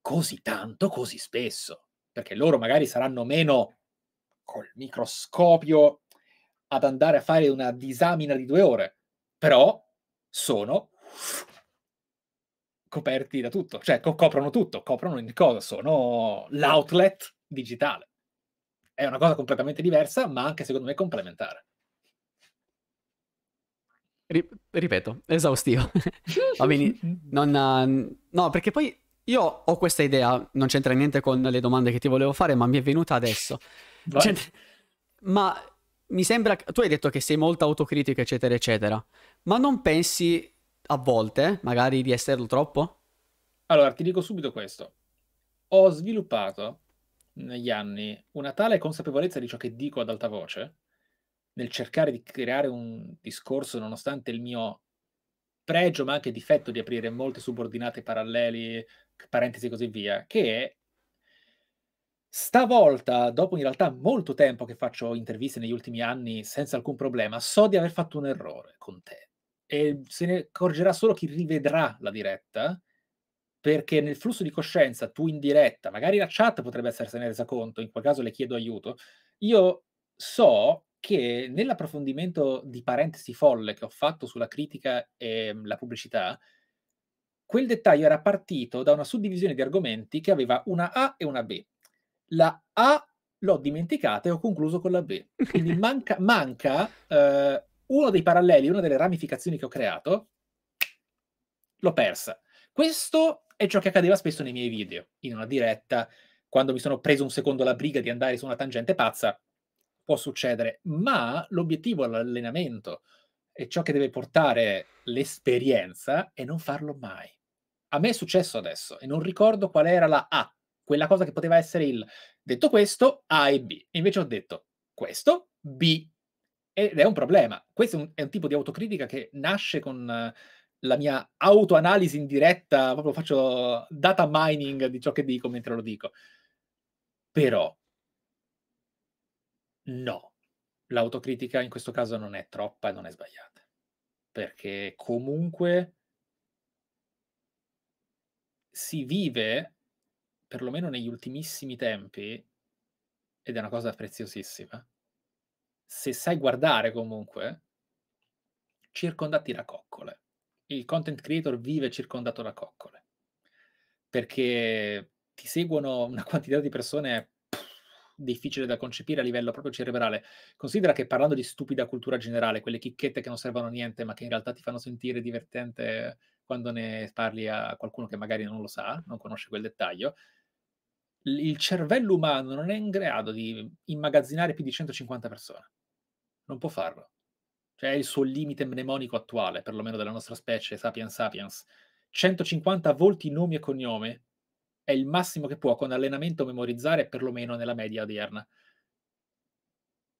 così tanto, così spesso. Perché loro magari saranno meno col microscopio ad andare a fare una disamina di due ore, però sono coperti da tutto, cioè co- coprono tutto, coprono ogni cosa, sono l'outlet digitale. È una cosa completamente diversa, ma anche secondo me complementare ripeto, esaustivo. Va bene, non, no, perché poi io ho questa idea, non c'entra niente con le domande che ti volevo fare, ma mi è venuta adesso. ma mi sembra, tu hai detto che sei molto autocritico, eccetera, eccetera, ma non pensi a volte, magari, di esserlo troppo? Allora, ti dico subito questo. Ho sviluppato negli anni una tale consapevolezza di ciò che dico ad alta voce nel cercare di creare un discorso, nonostante il mio pregio, ma anche difetto di aprire molte subordinate paralleli, parentesi e così via, che stavolta, dopo in realtà molto tempo che faccio interviste negli ultimi anni senza alcun problema, so di aver fatto un errore con te. E se ne accorgerà solo chi rivedrà la diretta, perché nel flusso di coscienza tu in diretta, magari la chat potrebbe essersene resa conto, in quel caso le chiedo aiuto, io so che nell'approfondimento di parentesi folle che ho fatto sulla critica e mhmm, la pubblicità, quel dettaglio era partito da una suddivisione di argomenti che aveva una A e una B. La A l'ho dimenticata e ho concluso con la B. Quindi manca, manca eh, uno dei paralleli, una delle ramificazioni che ho creato, l'ho persa. Questo è ciò che accadeva spesso nei miei video, in una diretta, quando mi sono preso un secondo la briga di andare su una tangente pazza può succedere, ma l'obiettivo è l'allenamento e ciò che deve portare l'esperienza è non farlo mai. A me è successo adesso e non ricordo qual era la A, quella cosa che poteva essere il detto questo, A e B. invece ho detto questo, B. Ed è un problema. Questo è un, è un tipo di autocritica che nasce con... Eh, la mia autoanalisi in diretta, proprio faccio data mining di ciò che dico mentre lo dico. Però No, l'autocritica in questo caso non è troppa e non è sbagliata, perché comunque si vive, perlomeno negli ultimissimi tempi, ed è una cosa preziosissima, se sai guardare comunque, circondati da coccole. Il content creator vive circondato da coccole, perché ti seguono una quantità di persone difficile da concepire a livello proprio cerebrale. Considera che parlando di stupida cultura generale, quelle chicchette che non servono a niente, ma che in realtà ti fanno sentire divertente quando ne parli a qualcuno che magari non lo sa, non conosce quel dettaglio, il cervello umano non è in grado di immagazzinare più di 150 persone. Non può farlo. Cioè è il suo limite mnemonico attuale, perlomeno della nostra specie, Sapiens Sapiens. 150 volti, nomi e cognomi è il massimo che può con allenamento memorizzare perlomeno nella media odierna.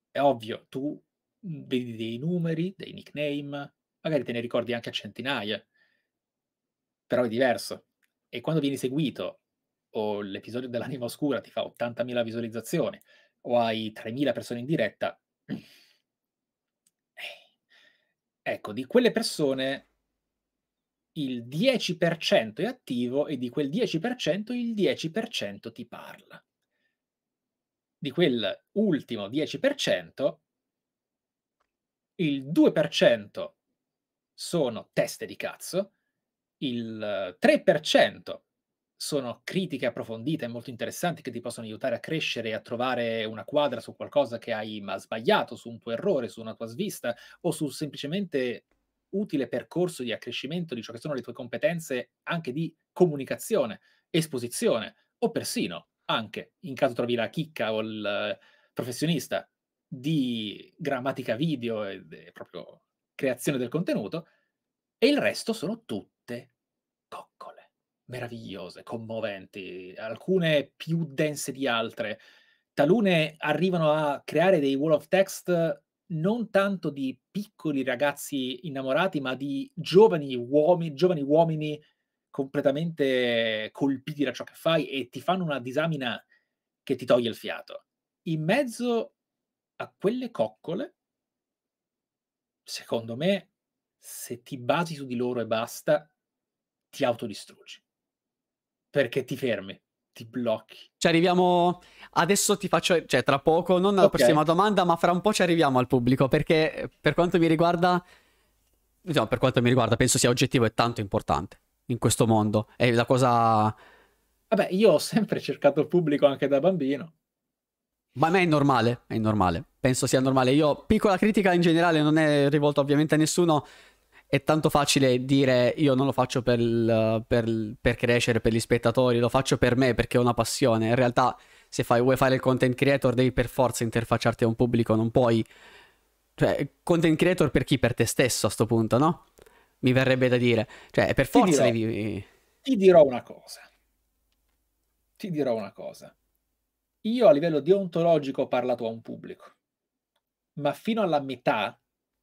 È ovvio, tu mhmm, vedi dei numeri, dei nickname, magari te ne ricordi anche a centinaia, però è diverso. E quando vieni seguito o l'episodio dell'anima oscura ti fa 80.000 visualizzazioni o hai 3.000 persone in diretta, eh, ecco, di quelle persone il 10% è attivo e di quel 10% il 10% ti parla. Di quel ultimo 10%, il 2% sono teste di cazzo, il 3% sono critiche approfondite e molto interessanti che ti possono aiutare a crescere e a trovare una quadra su qualcosa che hai sbagliato, su un tuo errore, su una tua svista o su semplicemente utile percorso di accrescimento di ciò che sono le tue competenze anche di comunicazione, esposizione o persino anche in caso trovi la chicca o il eh, professionista di grammatica video e, proprio creazione del contenuto e il resto sono tutte coccole meravigliose, commoventi, alcune più dense di altre. Talune arrivano a creare dei wall of text non tanto di piccoli ragazzi innamorati, ma di giovani uomini, giovani uomini completamente colpiti da ciò che fai e ti fanno una disamina che ti toglie il fiato. In mezzo a quelle coccole, secondo me, se ti basi su di loro e basta, ti autodistruggi. Perché ti fermi, ti blocchi. Ci arriviamo. Adesso ti faccio. Cioè, tra poco, non alla okay. prossima domanda, ma fra un po' ci arriviamo al pubblico. Perché per quanto mi riguarda. Diciamo, per quanto mi riguarda, penso sia oggettivo e tanto importante in questo mondo. È la cosa. Vabbè, io ho sempre cercato il pubblico anche da bambino. Ma a me è normale, è normale. Penso sia normale. Io, piccola critica in generale, non è rivolta ovviamente a nessuno è tanto facile dire io non lo faccio per, per, per, crescere, per gli spettatori, lo faccio per me perché è una passione. In realtà se fai, vuoi fare il content creator devi per forza interfacciarti a un pubblico, non puoi... Cioè, content creator per chi? Per te stesso a sto punto, no? Mi verrebbe da dire. Cioè, per forza ti dirò, devi... Eh. Ti dirò una cosa. Ti dirò una cosa. Io a livello deontologico ho parlato a un pubblico, ma fino alla metà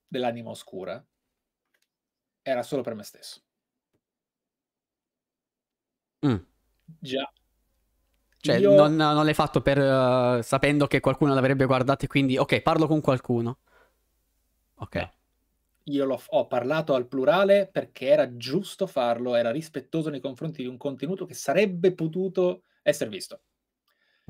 dell'anima oscura era solo per me stesso. Mm. Già. Cioè, Io... non, non, l'hai fatto per, uh, sapendo che qualcuno l'avrebbe guardato e quindi, ok, parlo con qualcuno. Ok. Io ho parlato al plurale perché era giusto farlo, era rispettoso nei confronti di un contenuto che sarebbe potuto essere visto.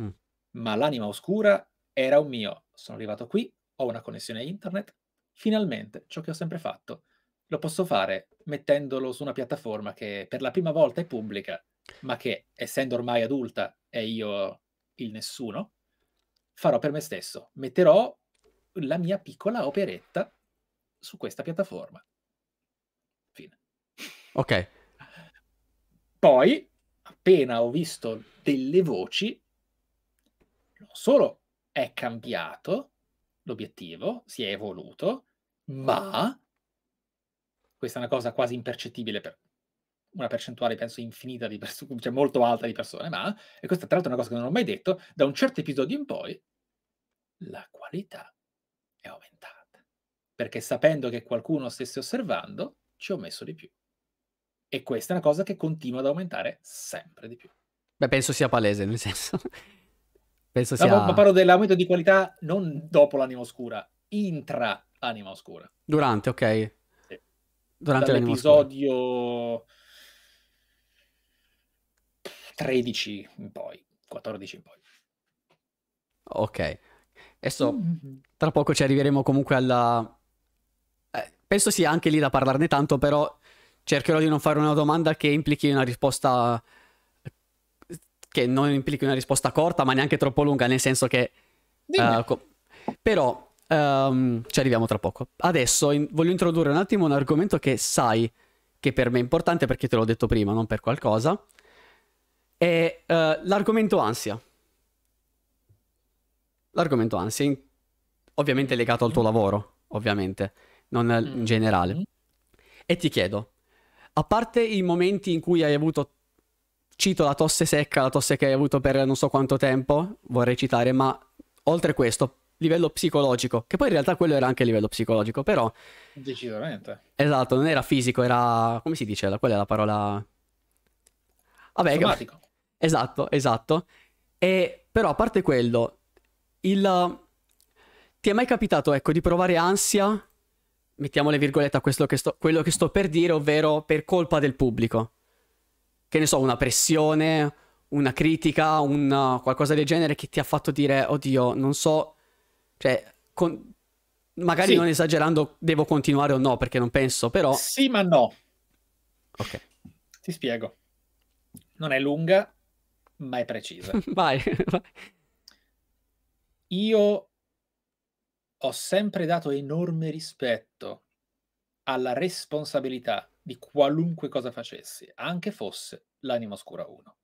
Mm. Ma l'anima oscura era un mio. Sono arrivato qui, ho una connessione a internet, finalmente ciò che ho sempre fatto lo posso fare mettendolo su una piattaforma che per la prima volta è pubblica, ma che essendo ormai adulta e io il nessuno, farò per me stesso. Metterò la mia piccola operetta su questa piattaforma. Fine. Ok. Poi, appena ho visto delle voci, non solo è cambiato l'obiettivo, si è evoluto, ma questa è una cosa quasi impercettibile per una percentuale, penso, infinita di persone, cioè molto alta di persone, ma, e questa tra l'altro è una cosa che non ho mai detto, da un certo episodio in poi la qualità è aumentata, perché sapendo che qualcuno stesse osservando, ci ho messo di più. E questa è una cosa che continua ad aumentare sempre di più. Beh, penso sia palese, nel senso... penso sia... ma parlo dell'aumento di qualità non dopo l'anima oscura, intra anima oscura. Durante, ok. Durante l'episodio 13 in poi, 14 in poi. Ok. Adesso mm-hmm. tra poco ci arriveremo comunque alla... Eh, penso sia anche lì da parlarne tanto, però cercherò di non fare una domanda che implichi una risposta... che non implichi una risposta corta, ma neanche troppo lunga, nel senso che... Uh, co... Però Um, ci arriviamo tra poco. Adesso in voglio introdurre un attimo un argomento che sai che per me è importante perché te l'ho detto prima, non per qualcosa. È uh, l'argomento ansia. L'argomento ansia, in... ovviamente è legato al tuo mm. lavoro, ovviamente, non in mm. generale. Mm. E ti chiedo, a parte i momenti in cui hai avuto, cito la tosse secca, la tosse che hai avuto per non so quanto tempo, vorrei citare, ma oltre questo, livello psicologico, che poi in realtà quello era anche a livello psicologico, però... Decisamente. Esatto, non era fisico, era... come si dice? Qual è la parola? Vabbè, Somatico. Esatto, esatto. E, però a parte quello, il... Ti è mai capitato, ecco, di provare ansia? Mettiamo le virgolette a questo che sto, quello che sto per dire, ovvero per colpa del pubblico. Che ne so, una pressione, una critica, un qualcosa del genere che ti ha fatto dire, oddio, non so cioè, con... magari sì. non esagerando, devo continuare o no, perché non penso, però... Sì, ma no. Ok. Ti spiego. Non è lunga, ma è precisa. vai, vai. Io ho sempre dato enorme rispetto alla responsabilità di qualunque cosa facessi, anche fosse l'anima oscura 1.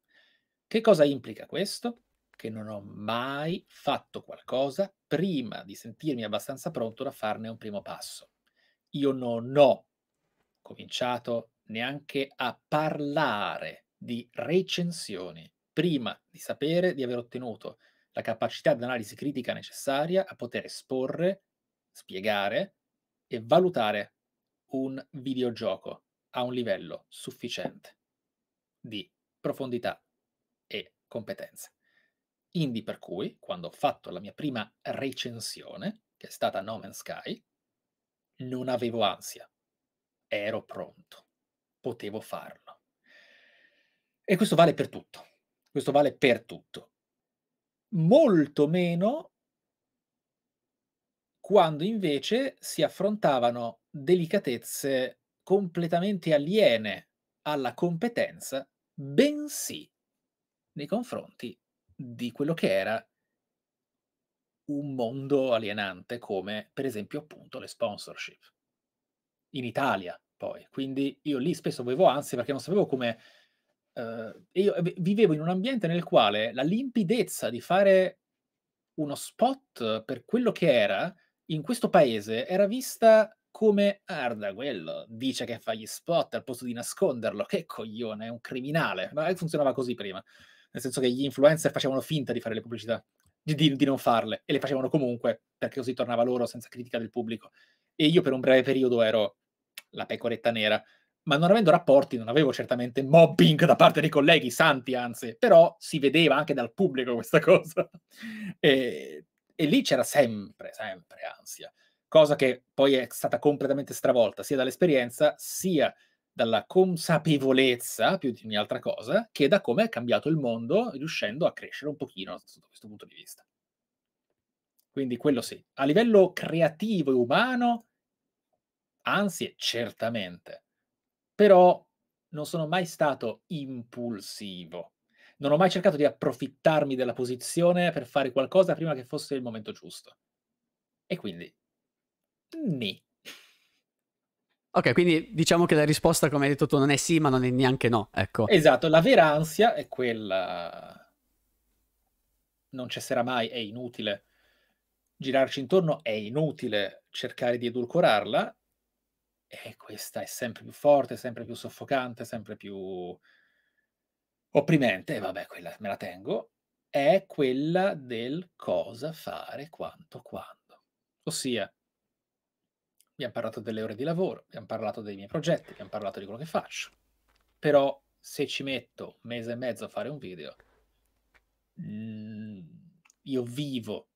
Che cosa implica questo? che non ho mai fatto qualcosa prima di sentirmi abbastanza pronto da farne un primo passo. Io non ho cominciato neanche a parlare di recensioni prima di sapere di aver ottenuto la capacità di analisi critica necessaria a poter esporre, spiegare e valutare un videogioco a un livello sufficiente di profondità e competenza. Indie per cui, quando ho fatto la mia prima recensione, che è stata No Man's Sky, non avevo ansia, ero pronto, potevo farlo. E questo vale per tutto, questo vale per tutto. Molto meno quando invece si affrontavano delicatezze completamente aliene alla competenza, bensì nei confronti di quello che era un mondo alienante come per esempio appunto le sponsorship in Italia poi quindi io lì spesso avevo ansia perché non sapevo come eh, io eh, vivevo in un ambiente nel quale la limpidezza di fare uno spot per quello che era in questo paese era vista come Arda quello dice che fa gli spot al posto di nasconderlo che coglione è un criminale ma funzionava così prima nel senso che gli influencer facevano finta di fare le pubblicità, di, di non farle, e le facevano comunque, perché così tornava loro senza critica del pubblico. E io per un breve periodo ero la pecoretta nera, ma non avendo rapporti non avevo certamente mobbing da parte dei colleghi, santi anzi, però si vedeva anche dal pubblico questa cosa. e, e lì c'era sempre, sempre ansia, cosa che poi è stata completamente stravolta sia dall'esperienza sia dalla consapevolezza, più di ogni altra cosa, che da come è cambiato il mondo, riuscendo a crescere un pochino sotto questo punto di vista. Quindi quello sì. A livello creativo e umano, anzi certamente, però non sono mai stato impulsivo. Non ho mai cercato di approfittarmi della posizione per fare qualcosa prima che fosse il momento giusto. E quindi, nì. Ok, quindi diciamo che la risposta, come hai detto tu, non è sì, ma non è neanche no, ecco. Esatto, la vera ansia è quella... Non cesserà mai, è inutile. Girarci intorno è inutile, cercare di edulcorarla e questa è sempre più forte, sempre più soffocante, sempre più opprimente, e vabbè, quella me la tengo, è quella del cosa fare quanto quando. Ossia, abbiamo parlato delle ore di lavoro, abbiamo parlato dei miei progetti, abbiamo parlato di quello che faccio. Però se ci metto un mese e mezzo a fare un video, mh, mm, io vivo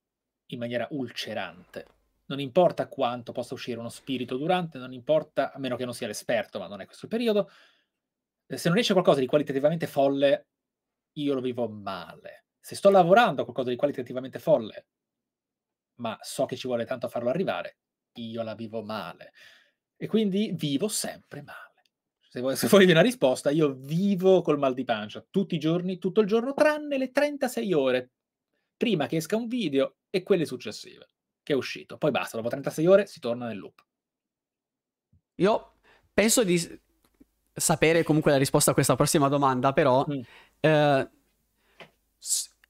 in maniera ulcerante. Non importa quanto possa uscire uno spirito durante, non importa, a meno che non sia l'esperto, ma non è questo il periodo. Eh, se non esce qualcosa di qualitativamente folle, io lo vivo male. Se sto lavorando a qualcosa di qualitativamente folle, ma so che ci vuole tanto a farlo arrivare, io la vivo male. E quindi vivo sempre male. Se vuoi, se vuoi una risposta, io vivo col mal di pancia tutti i giorni, tutto il giorno, tranne le 36 ore prima che esca un video e quelle successive, che è uscito. Poi basta, dopo 36 ore si torna nel loop. Io penso di sapere comunque la risposta a questa prossima domanda, però... Mm. Eh,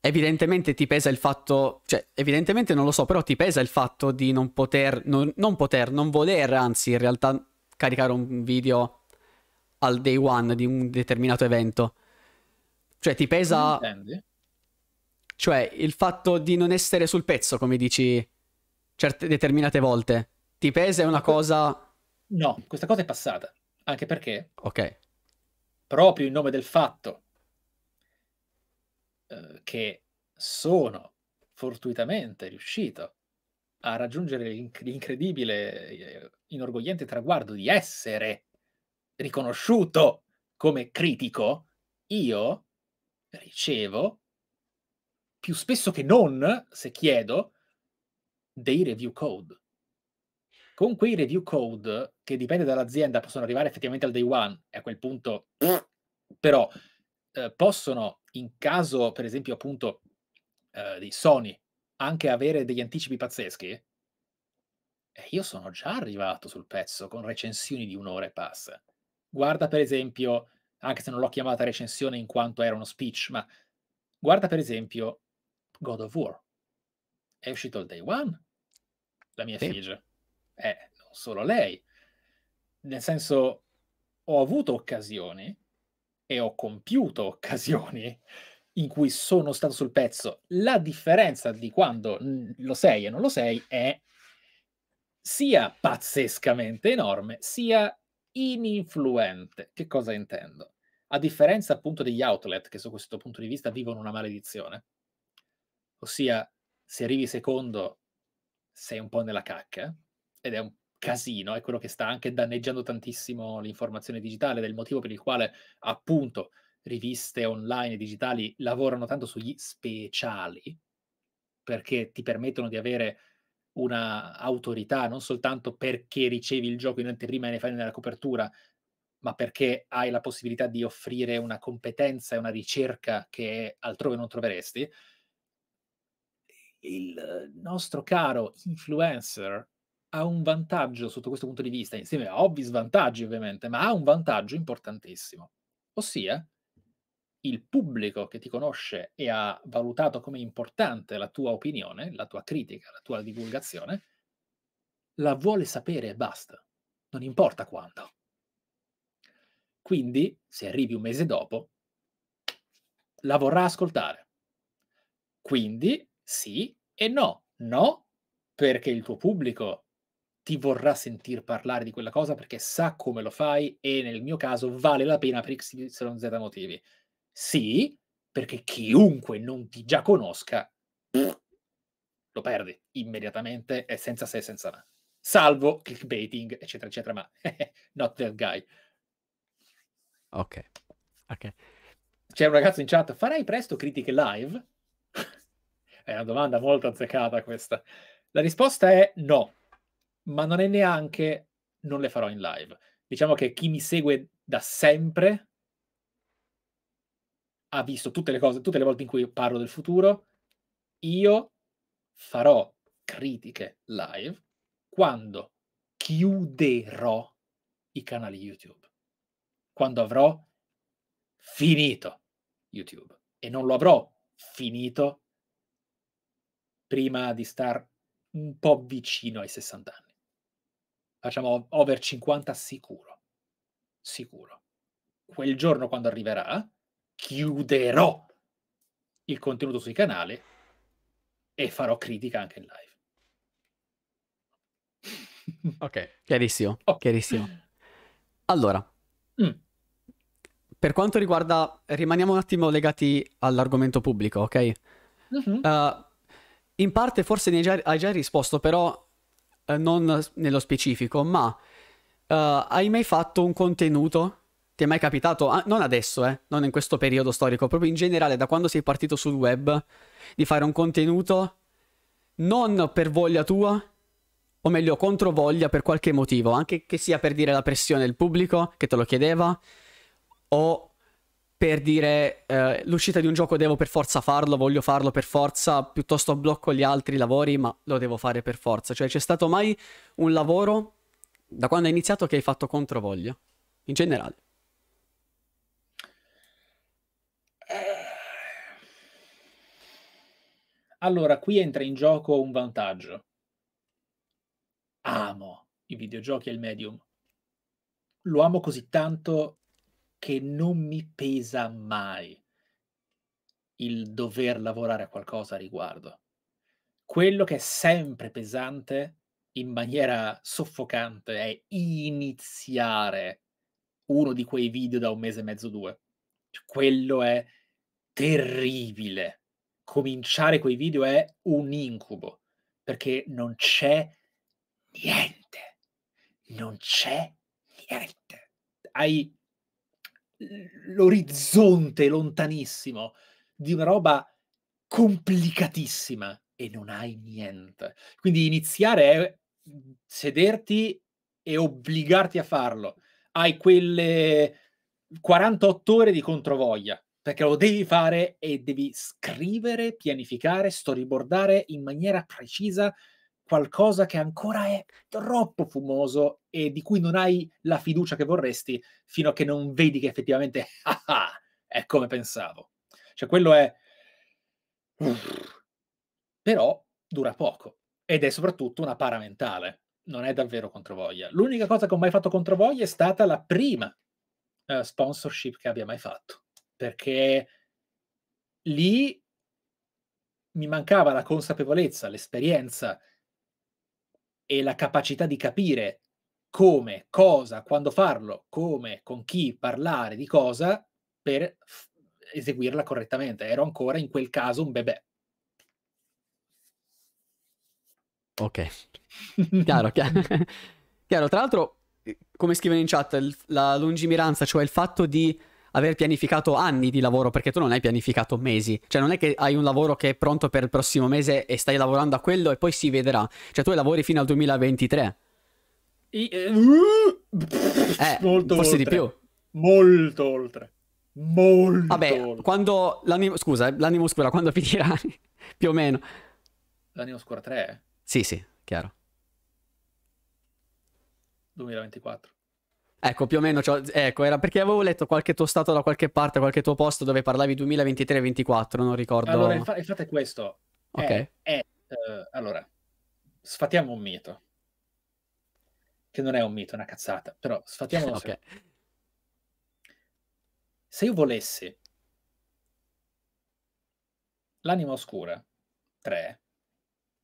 evidentemente ti pesa il fatto, cioè evidentemente non lo so, però ti pesa il fatto di non poter, non, non poter, non voler, anzi in realtà caricare un video al day one di un determinato evento. Cioè ti pesa... Cioè il fatto di non essere sul pezzo, come dici certe determinate volte. Ti pesa è una ecco. cosa... No, questa cosa è passata, anche perché... Ok. Proprio in nome del fatto eh, che sono fortuitamente riuscito a raggiungere l'incredibile, eh, inorgogliente traguardo di essere riconosciuto come critico, io ricevo più spesso che non, se chiedo, dei review code. Con quei review code, che dipende dall'azienda, possono arrivare effettivamente al day one, e a quel punto, però, eh, possono, in caso, per esempio, appunto, eh, di Sony, anche avere degli anticipi pazzeschi, eh, io sono già arrivato sul pezzo con recensioni di un'ora e passa. Guarda, per esempio, anche se non l'ho chiamata recensione in quanto era uno speech, ma guarda, per esempio, God of War. È uscito il day one, la mia sì. figlia. Eh, non solo lei. Nel senso, ho avuto occasioni e ho compiuto occasioni in cui sono stato sul pezzo. La differenza di quando lo sei e non lo sei è sia pazzescamente enorme, sia ininfluente. Che cosa intendo? A differenza appunto degli outlet che su questo punto di vista vivono una maledizione, ossia se arrivi secondo sei un po' nella cacca eh, ed è un casino è quello che sta anche danneggiando tantissimo l'informazione digitale, del motivo per il quale appunto riviste online e digitali lavorano tanto sugli speciali, perché ti permettono di avere una autorità non soltanto perché ricevi il gioco in anteprima e ne fai nella copertura, ma perché hai la possibilità di offrire una competenza e una ricerca che altrove non troveresti. Il nostro caro influencer ha un vantaggio sotto questo punto di vista, insieme a ovvi svantaggi ovviamente, ma ha un vantaggio importantissimo, ossia il pubblico che ti conosce e ha valutato come importante la tua opinione, la tua critica, la tua divulgazione, la vuole sapere e basta, non importa quando. Quindi, se arrivi un mese dopo, la vorrà ascoltare. Quindi, sì e no. No, perché il tuo pubblico ti vorrà sentir parlare di quella cosa perché sa come lo fai e nel mio caso vale la pena per XYZ motivi. Sì, perché chiunque non ti già conosca lo perdi immediatamente e senza se e senza ma. Salvo clickbaiting, eccetera, eccetera, ma not that guy. Ok. Ok. C'è un ragazzo in chat, farai presto critiche live? È una domanda molto azzeccata questa. La risposta è no, ma non è neanche non le farò in live. Diciamo che chi mi segue da sempre ha visto tutte le cose, tutte le volte in cui parlo del futuro, io farò critiche live quando chiuderò i canali YouTube, quando avrò finito YouTube e non lo avrò finito prima di star un po' vicino ai 60 anni facciamo over 50 sicuro. Sicuro. Quel giorno quando arriverà, chiuderò il contenuto sui canali e farò critica anche in live. Ok, chiarissimo, oh. chiarissimo. Allora, mm. per quanto riguarda, rimaniamo un attimo legati all'argomento pubblico, ok? Mm-hmm. Uh, in parte forse hai già, hai già risposto, però eh, non nello specifico, ma eh, hai mai fatto un contenuto? Ti è mai capitato, ah, non adesso, eh, non in questo periodo storico, proprio in generale, da quando sei partito sul web, di fare un contenuto non per voglia tua, o meglio contro voglia per qualche motivo, anche che sia per dire la pressione del pubblico che te lo chiedeva, o per dire eh, l'uscita di un gioco devo per forza farlo, voglio farlo per forza, piuttosto blocco gli altri lavori, ma lo devo fare per forza. Cioè c'è stato mai un lavoro da quando hai iniziato che hai fatto contro voglia, in generale? Eh. Allora, qui entra in gioco un vantaggio. Amo i videogiochi e il medium. Lo amo così tanto che non mi pesa mai il dover lavorare a qualcosa a riguardo. Quello che è sempre pesante in maniera soffocante è iniziare uno di quei video da un mese e mezzo, due. Cioè, quello è terribile. Cominciare quei video è un incubo perché non c'è niente. Non c'è niente. Hai l'orizzonte lontanissimo di una roba complicatissima e non hai niente. Quindi iniziare è mhmm, sederti e obbligarti a farlo. Hai quelle 48 ore di controvoglia perché lo devi fare e devi scrivere, pianificare, storyboardare in maniera precisa qualcosa che ancora è troppo fumoso e di cui non hai la fiducia che vorresti fino a che non vedi che effettivamente ah, ah, è come pensavo. Cioè quello è però dura poco ed è soprattutto una para mentale, non è davvero controvoglia. L'unica cosa che ho mai fatto controvoglia è stata la prima uh, sponsorship che abbia mai fatto, perché lì mi mancava la consapevolezza, l'esperienza e la capacità di capire come, cosa, quando farlo, come, con chi parlare di cosa per f- eseguirla correttamente. Ero ancora in quel caso un bebè. Ok, chiaro, chiaro. chiaro. Tra l'altro, eh, come scrivono in chat, la lungimiranza, cioè il fatto di aver pianificato anni di lavoro perché tu non hai pianificato mesi. Cioè non è che hai un lavoro che è pronto per il prossimo mese e stai lavorando a quello e poi si vedrà. Cioè tu lavori fino al 2023. I, eh, eh, molto forse oltre. di più. Molto oltre. Molto Vabbè, oltre. quando l'animo scusa, eh, l'animo scura quando finirà più o meno. L'animo scura 3? Eh? Sì, sì, chiaro. 2024. Ecco, più o meno, cioè, ecco, era perché avevo letto qualche tuo stato da qualche parte, qualche tuo posto dove parlavi 2023 2024 non ricordo. Allora, infatti, fa- è questo. Ok. È, è, uh, eh, allora, sfatiamo un mito. Che non è un mito, è una cazzata, però sfatiamo okay. Se io volessi L'anima oscura 3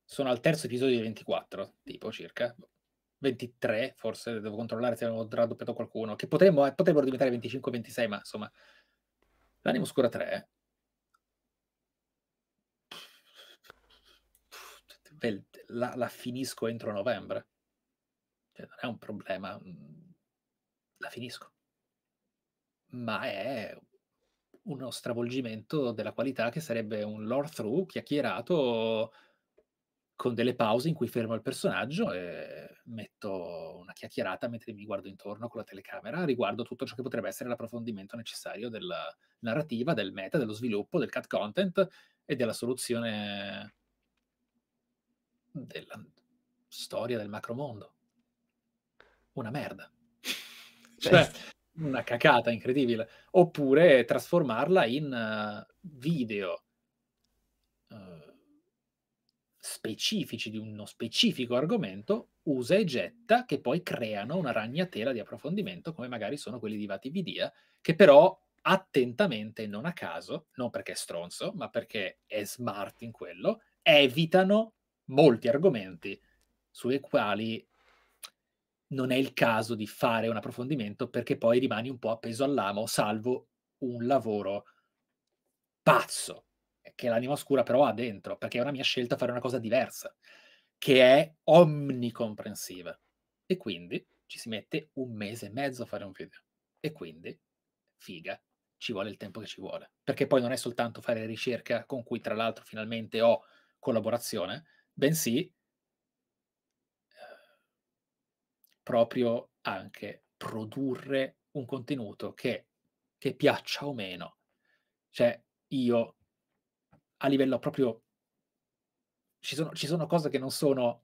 sono al terzo episodio di 24, tipo circa, 23, forse devo controllare se avevo raddoppiato qualcuno, che potremmo, eh, potrebbero diventare 25-26, ma insomma, l'animo scura 3. Eh. La, la finisco entro novembre. Cioè, non è un problema, mm, la finisco. Ma è uno stravolgimento della qualità che sarebbe un lore through chiacchierato con delle pause in cui fermo il personaggio e metto una chiacchierata mentre mi guardo intorno con la telecamera riguardo tutto ciò che potrebbe essere l'approfondimento necessario della narrativa, del meta, dello sviluppo, del cat content e della soluzione della storia del macromondo. Una merda. Cioè, una cacata incredibile. Oppure trasformarla in uh, video. Uh, specifici di uno specifico argomento, usa e getta, che poi creano una ragnatela di approfondimento, come magari sono quelli di Vatividia, che però attentamente, non a caso, non perché è stronzo, ma perché è smart in quello, evitano molti argomenti sui quali non è il caso di fare un approfondimento perché poi rimani un po' appeso all'amo, salvo un lavoro pazzo che l'anima oscura però ha dentro, perché è una mia scelta fare una cosa diversa, che è omnicomprensiva. E quindi ci si mette un mese e mezzo a fare un video. E quindi, figa, ci vuole il tempo che ci vuole. Perché poi non è soltanto fare ricerca con cui tra l'altro finalmente ho collaborazione, bensì eh, proprio anche produrre un contenuto che, che piaccia o meno. Cioè, io a livello proprio... Ci sono, ci sono cose che non sono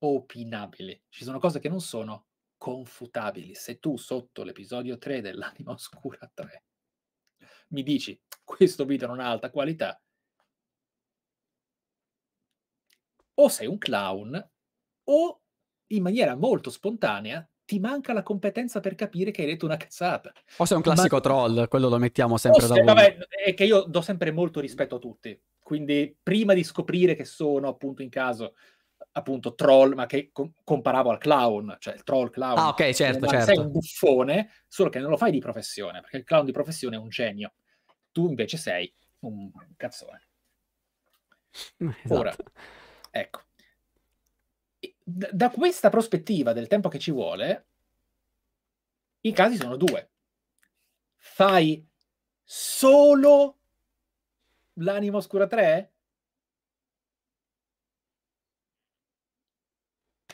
opinabili, ci sono cose che non sono confutabili. Se tu sotto l'episodio 3 dell'Anima Oscura 3 mi dici questo video non ha alta qualità, o sei un clown o in maniera molto spontanea ti manca la competenza per capire che hai detto una cazzata. O sei un classico Ma... troll, quello lo mettiamo sempre se, da vabbè, è che io do sempre molto rispetto a tutti, quindi prima di scoprire che sono appunto in caso appunto troll, ma che com- comparavo al clown, cioè il troll clown. Ah, ok, eh, certo, certo. Sei un buffone, solo che non lo fai di professione, perché il clown di professione è un genio. Tu invece sei un cazzone. Esatto. Ora, ecco, da, questa prospettiva del tempo che ci vuole, i casi sono due. Fai solo l'anima oscura 3?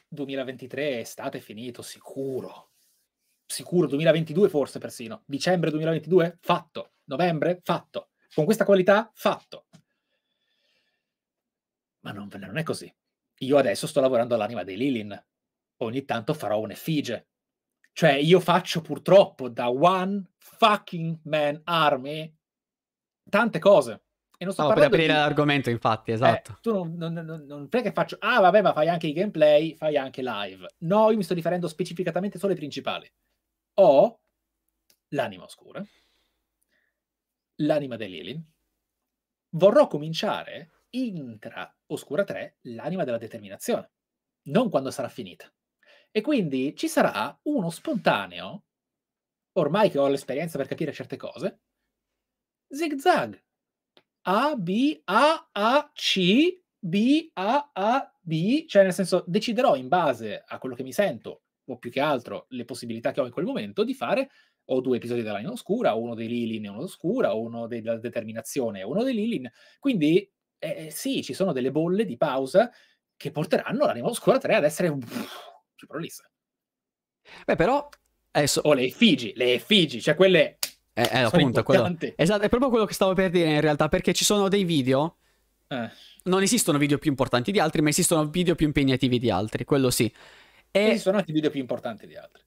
2023 estate finito, sicuro. Sicuro, 2022 forse persino. Dicembre 2022? Fatto. Novembre? Fatto. Con questa qualità? Fatto. Ma non, non è così io adesso sto lavorando all'anima dei Lilin, ogni tanto farò un'effigie. Cioè, io faccio purtroppo da one fucking man army tante cose. E non sto no, per aprire di... l'argomento, infatti, eh, esatto. Eh, tu non, non, non, non perché faccio, ah vabbè, ma fai anche i gameplay, fai anche live. No, io mi sto riferendo specificatamente solo ai principali. Ho l'anima oscura, l'anima dell'Ilin. Vorrò cominciare intra Oscura 3, l'anima della determinazione, non quando sarà finita. E quindi ci sarà uno spontaneo, ormai che ho l'esperienza per capire certe cose, zigzag. A, B, A, A, C, B, A, A, B, cioè nel senso deciderò in base a quello che mi sento, o più che altro le possibilità che ho in quel momento, di fare o due episodi della Lina Oscura, uno dei Lilin e uno Oscura, uno della Determinazione e uno dei Lilin. Quindi eh, eh, sì, ci sono delle bolle di pausa che porteranno l'Anima Oscura 3 ad essere superlista. Beh, però... Adesso... O le effigi, le effigi, cioè quelle... Eh, eh, appunto, quello... esatto, è proprio quello che stavo per dire in realtà, perché ci sono dei video... Eh. Non esistono video più importanti di altri, ma esistono video più impegnativi di altri, quello sì. E... Esistono anche video più importanti di altri.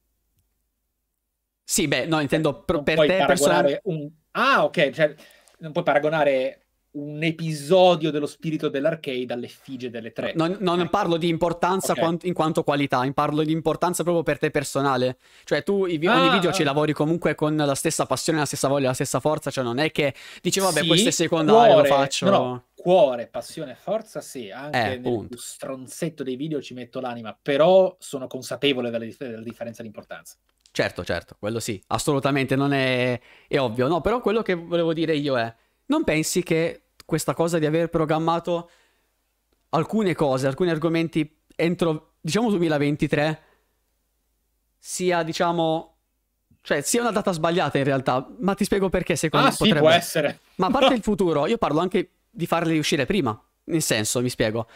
Sì, beh, no, intendo cioè, per, per te personalmente. Un... Ah, ok, cioè, non puoi paragonare un episodio dello spirito dell'arcade all'effigie delle tre. No, no, non, ecco. parlo di importanza okay. quant- in quanto qualità, parlo di importanza proprio per te personale. Cioè tu i vi- ah, ogni video ah. ci lavori comunque con la stessa passione, la stessa voglia, la stessa forza, cioè non è che dici vabbè sì, questo è secondario, cuore, lo faccio. No, cuore, passione, forza sì, anche eh, nel stronzetto dei video ci metto l'anima, però sono consapevole della, dif- della differenza di importanza. Certo, certo, quello sì, assolutamente, non è, è ovvio, no, però quello che volevo dire io è, non pensi che questa cosa di aver programmato alcune cose, alcuni argomenti entro, diciamo, 2023 sia, diciamo, cioè sia una data sbagliata in realtà, ma ti spiego perché secondo ah, me sì, potrebbe... può essere. Ma a parte il futuro, io parlo anche di farli uscire prima, nel senso, mi spiego.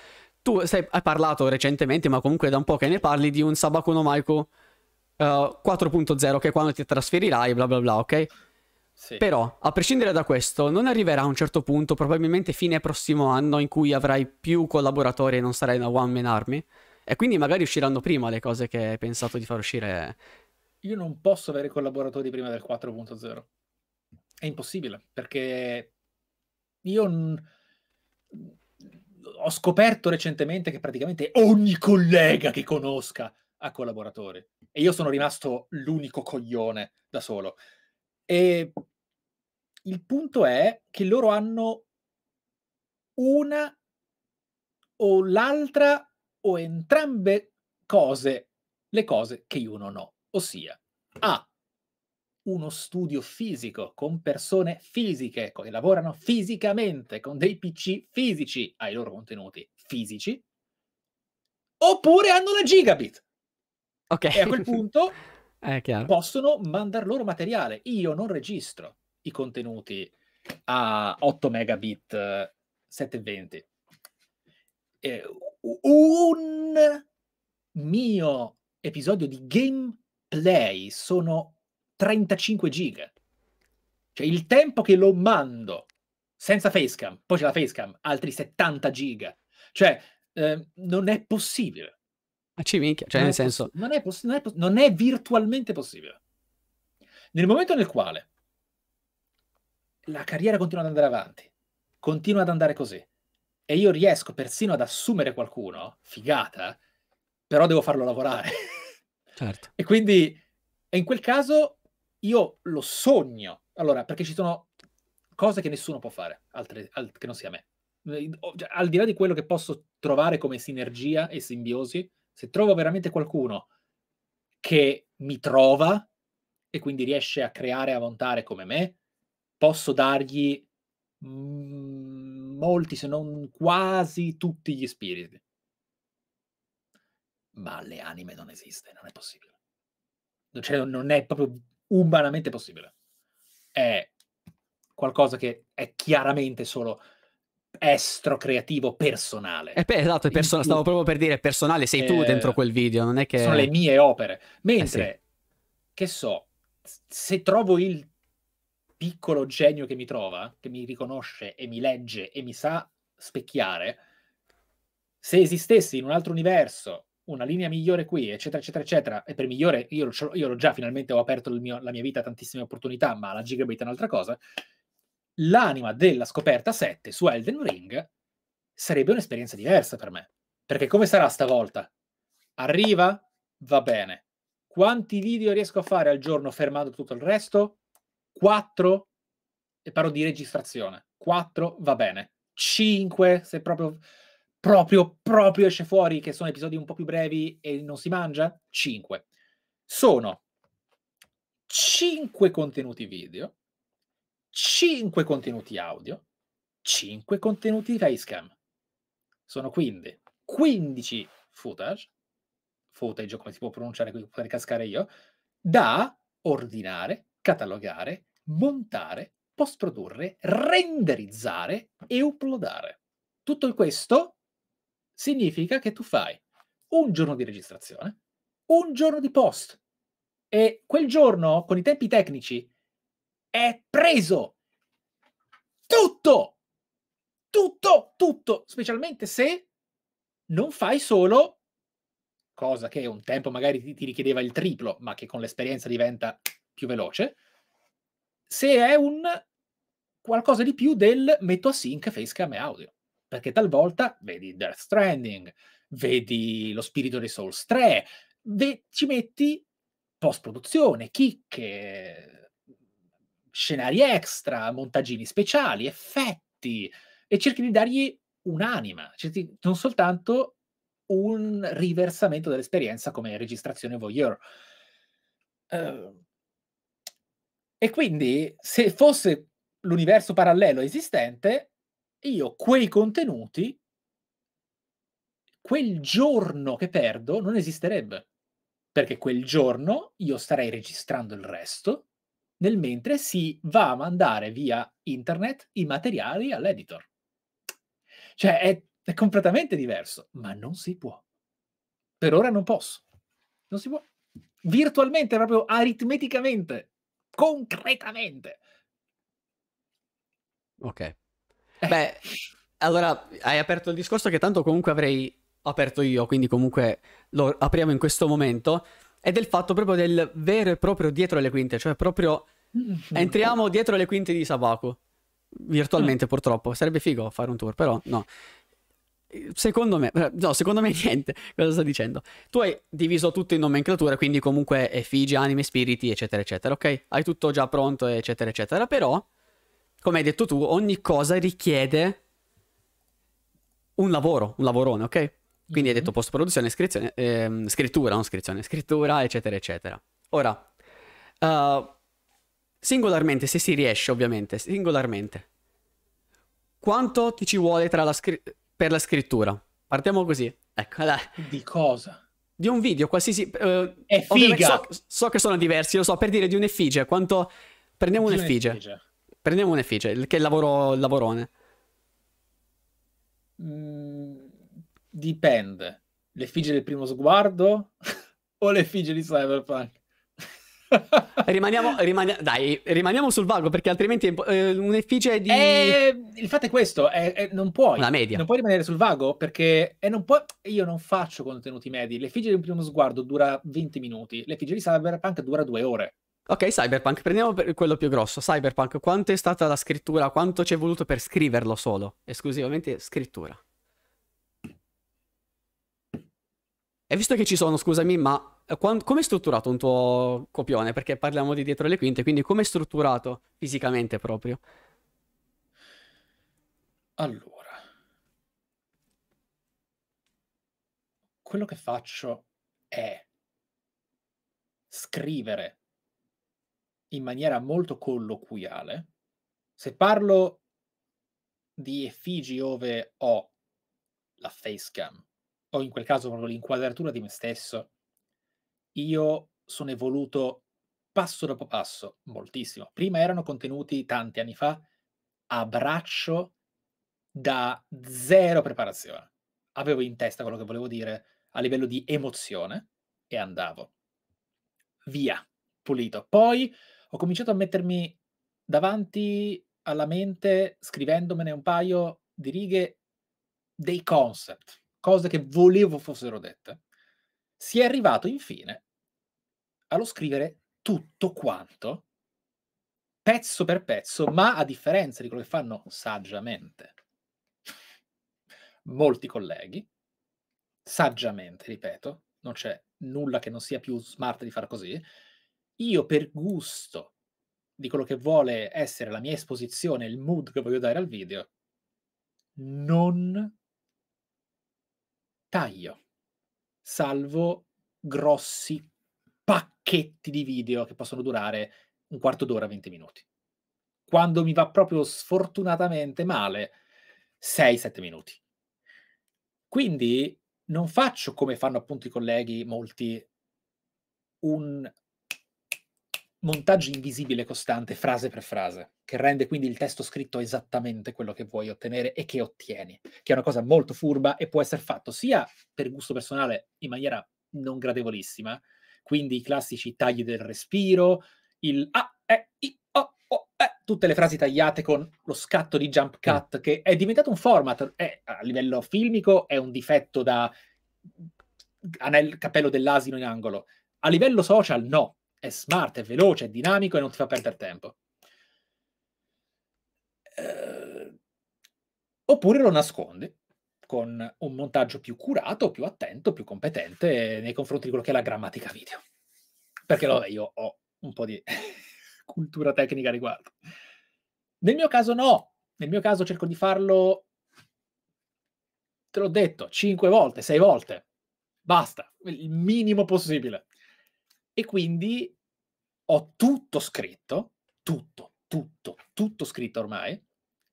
Tu sei, hai parlato recentemente, ma comunque da un po' che ne parli, di un Sabaku no Maiku uh, eh, 4.0 che è quando ti trasferirai, bla bla bla, ok? Però, a prescindere da questo, non arriverà a un certo punto, probabilmente fine prossimo anno, in cui avrai più collaboratori e non sarai una one-man army. E quindi magari usciranno prima le cose che hai pensato di far uscire. Io non posso avere collaboratori prima del 4.0. È impossibile, perché io n- ho scoperto recentemente che praticamente ogni collega che conosca ha collaboratori. E io sono rimasto l'unico coglione da solo. E il punto è che loro hanno una o l'altra o entrambe cose, le cose che io non ho, ossia A, uno studio fisico con persone fisiche che lavorano fisicamente con dei PC fisici ai loro contenuti fisici, oppure hanno la gigabit. Ok. E a quel punto possono mandare loro materiale. Io non registro i contenuti a 8 megabit 720. Eh, un mio episodio di gameplay sono 35 giga. Cioè il tempo che lo mando senza facecam, poi c'è la facecam, altri 70 giga. Cioè eh, non è possibile. Ah, ci minchia, cioè non nel senso... Poss- non, è poss- non, è poss- non è virtualmente possibile. Nel momento nel quale la carriera continua ad andare avanti, continua ad andare così. E io riesco persino ad assumere qualcuno, figata, però devo farlo lavorare. Certo. e quindi, e in quel caso, io lo sogno. Allora, perché ci sono cose che nessuno può fare, altre, al, che non sia me. Cioè, al di là di quello che posso trovare come sinergia e simbiosi, se trovo veramente qualcuno che mi trova e quindi riesce a creare, e a montare come me, posso dargli mm, molti, se non quasi tutti gli spiriti. Ma le anime non esiste, non è possibile. Cioè, non è proprio umanamente possibile. È qualcosa che è chiaramente solo estro creativo personale. Eh, esatto, perso- stavo proprio per dire personale, sei eh, tu dentro quel video, non è che... Sono le mie opere. Mentre, eh sì. che so, se trovo il piccolo genio che mi trova, che mi riconosce e mi legge e mi sa specchiare, se esistesse in un altro universo una linea migliore qui, eccetera, eccetera, eccetera, e per migliore io, io l'ho già finalmente ho aperto mio, la mia vita a tantissime opportunità, ma la gigabit è un'altra cosa, l'anima della scoperta 7 su Elden Ring sarebbe un'esperienza diversa per me. Perché come sarà stavolta? Arriva? Va bene. Quanti video riesco a fare al giorno fermando tutto il resto? 4 e parlo di registrazione. 4 va bene. 5 se proprio proprio proprio esce fuori che sono episodi un po' più brevi e non si mangia, 5. Sono 5 contenuti video, 5 contenuti audio, 5 contenuti facecam. Sono quindi 15 footage, footage come si può pronunciare qui per cascare io, da ordinare, catalogare montare, post-produrre, renderizzare e uploadare. Tutto questo significa che tu fai un giorno di registrazione, un giorno di post e quel giorno con i tempi tecnici è preso tutto, tutto, tutto, specialmente se non fai solo cosa che un tempo magari ti richiedeva il triplo, ma che con l'esperienza diventa più veloce, se è un qualcosa di più del metto a sync facecam e audio. Perché talvolta vedi Death Stranding, vedi Lo Spirito dei Souls 3, ve- ci metti post-produzione, chicche, scenari extra, montaggini speciali, effetti, e cerchi di dargli un'anima, cerchi, non soltanto un riversamento dell'esperienza come registrazione voyeur. Uh, e quindi se fosse l'universo parallelo esistente, io quei contenuti, quel giorno che perdo, non esisterebbe. Perché quel giorno io starei registrando il resto, nel mentre si va a mandare via internet i materiali all'editor. Cioè è, è completamente diverso, ma non si può. Per ora non posso. Non si può. Virtualmente, proprio aritmeticamente, concretamente. Ok. Eh. Beh, allora hai aperto il discorso che tanto comunque avrei aperto io, quindi comunque lo apriamo in questo momento, è del fatto proprio del vero e proprio dietro le quinte, cioè proprio mm-hmm. entriamo dietro le quinte di Sabaku. Virtualmente, mm. purtroppo. Sarebbe figo fare un tour, però no. Secondo me, eh, no, secondo me niente, cosa sto dicendo? Tu hai diviso tutto in nomenclatura, quindi comunque effigie, anime, spiriti, eccetera, eccetera, ok? Hai tutto già pronto, eccetera, eccetera, però, come hai detto tu, ogni cosa richiede un lavoro, un lavorone, ok? Quindi hai mm-hmm. detto post-produzione, ehm, scrittura, non scrizione, scrittura, eccetera, eccetera. Ora, uh, singolarmente, se si riesce ovviamente, singolarmente, quanto ti ci vuole tra la scrittura per la scrittura. Partiamo così. Ecco, dai. Di cosa? Di un video, qualsiasi... Eh, È figa! So, so, che sono diversi, lo so, per dire di un'effigie, quanto... Prendiamo un'effigie. un'effigie. Prendiamo un'effigie, che lavoro, lavorone. Mm, dipende. L'effigie del primo sguardo o l'effigie di Cyberpunk? rimaniamo, rimania- dai, rimaniamo sul vago perché altrimenti è eh, un'effigie di... Eh, il fatto è questo, è, è, non puoi. Una media. Non puoi rimanere sul vago perché non pu- io non faccio contenuti medi. L'effigie di un primo sguardo dura 20 minuti, l'effigie di Cyberpunk dura 2 ore. Ok, Cyberpunk, prendiamo quello più grosso. Cyberpunk, quanto è stata la scrittura? Quanto ci è voluto per scriverlo solo? Esclusivamente scrittura. E visto che ci sono, scusami, ma eh, come è strutturato un tuo copione? Perché parliamo di dietro le quinte, quindi come è strutturato fisicamente proprio? Allora, quello che faccio è scrivere in maniera molto colloquiale. Se parlo di effigi dove ho la facecam, o in quel caso proprio l'inquadratura di me stesso, io sono evoluto passo dopo passo, moltissimo. Prima erano contenuti tanti anni fa a braccio da zero preparazione. Avevo in testa quello che volevo dire a livello di emozione e andavo via, pulito. Poi ho cominciato a mettermi davanti alla mente, scrivendomene un paio di righe, dei concept, cose che volevo fossero dette si è arrivato infine allo scrivere tutto quanto, pezzo per pezzo, ma a differenza di quello che fanno saggiamente molti colleghi, saggiamente, ripeto, non c'è nulla che non sia più smart di far così, io per gusto di quello che vuole essere la mia esposizione, il mood che voglio dare al video, non taglio salvo grossi pacchetti di video che possono durare un quarto d'ora, 20 minuti. Quando mi va proprio sfortunatamente male, 6-7 minuti. Quindi non faccio come fanno appunto i colleghi molti un montaggio invisibile costante, frase per frase, che rende quindi il testo scritto esattamente quello che vuoi ottenere e che ottieni, che è una cosa molto furba e può essere fatto sia per gusto personale in maniera non gradevolissima, quindi i classici tagli del respiro, il ah, eh, i, oh, oh, eh, tutte le frasi tagliate con lo scatto di jump mm. cut, mm. che è diventato un format, è, a livello filmico è un difetto da anel cappello dell'asino in angolo, a livello social no, è smart, è veloce, è dinamico e non ti fa perdere tempo. Eh, oppure lo nascondi con un montaggio più curato, più attento, più competente nei confronti di quello che è la grammatica video. Perché vabbè, io ho un po' di cultura tecnica a riguardo. Nel mio caso no, nel mio caso cerco di farlo, te l'ho detto, cinque volte, sei volte, basta, il minimo possibile e quindi ho tutto scritto, tutto, tutto, tutto scritto ormai,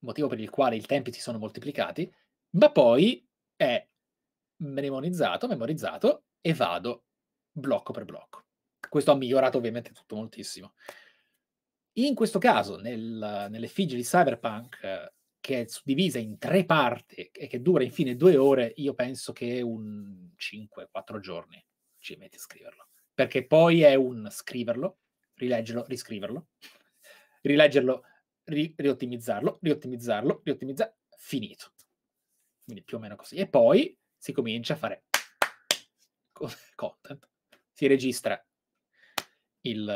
motivo per il quale i tempi si sono moltiplicati, ma poi è memorizzato, memorizzato e vado blocco per blocco. Questo ha migliorato ovviamente tutto moltissimo. In questo caso, nel, nell'effigie di Cyberpunk, eh, che è suddivisa in tre parti e che dura infine due ore, io penso che un 5-4 giorni ci metti a scriverlo perché poi è un scriverlo, rileggerlo, riscriverlo, rileggerlo, ri- riottimizzarlo, riottimizzarlo, riottimizzarlo, finito. Quindi più o meno così. E poi si comincia a fare content. Si registra il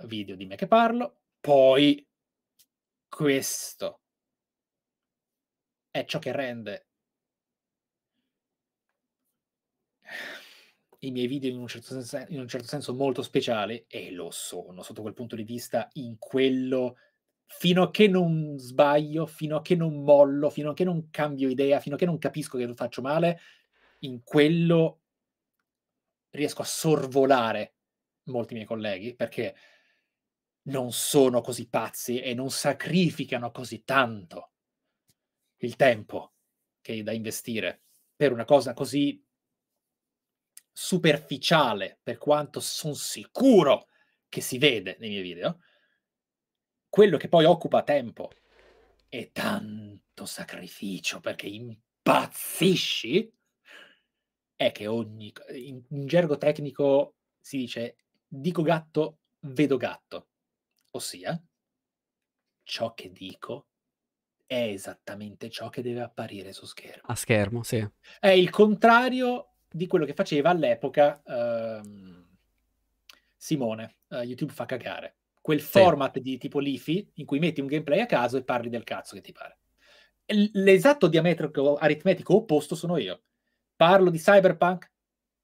eh, video di me che parlo, poi questo è ciò che rende i miei video in un, certo senso, in un certo senso molto speciale e lo sono sotto quel punto di vista in quello fino a che non sbaglio, fino a che non mollo, fino a che non cambio idea, fino a che non capisco che lo faccio male, in quello riesco a sorvolare molti miei colleghi perché non sono così pazzi e non sacrificano così tanto il tempo che è da investire per una cosa così superficiale, per quanto sono sicuro che si vede nei miei video, quello che poi occupa tempo e tanto sacrificio perché impazzisci, è che ogni... in, in gergo tecnico si dice dico gatto, vedo gatto. Ossia, ciò che dico è esattamente ciò che deve apparire su schermo. A schermo, sì. È il contrario di quello che faceva all'epoca ehm, Simone, eh, YouTube fa cagare. Quel sì. format di tipo Leafy in cui metti un gameplay a caso e parli del cazzo che ti pare. l'esatto diametrico aritmetico opposto sono io. Parlo di cyberpunk,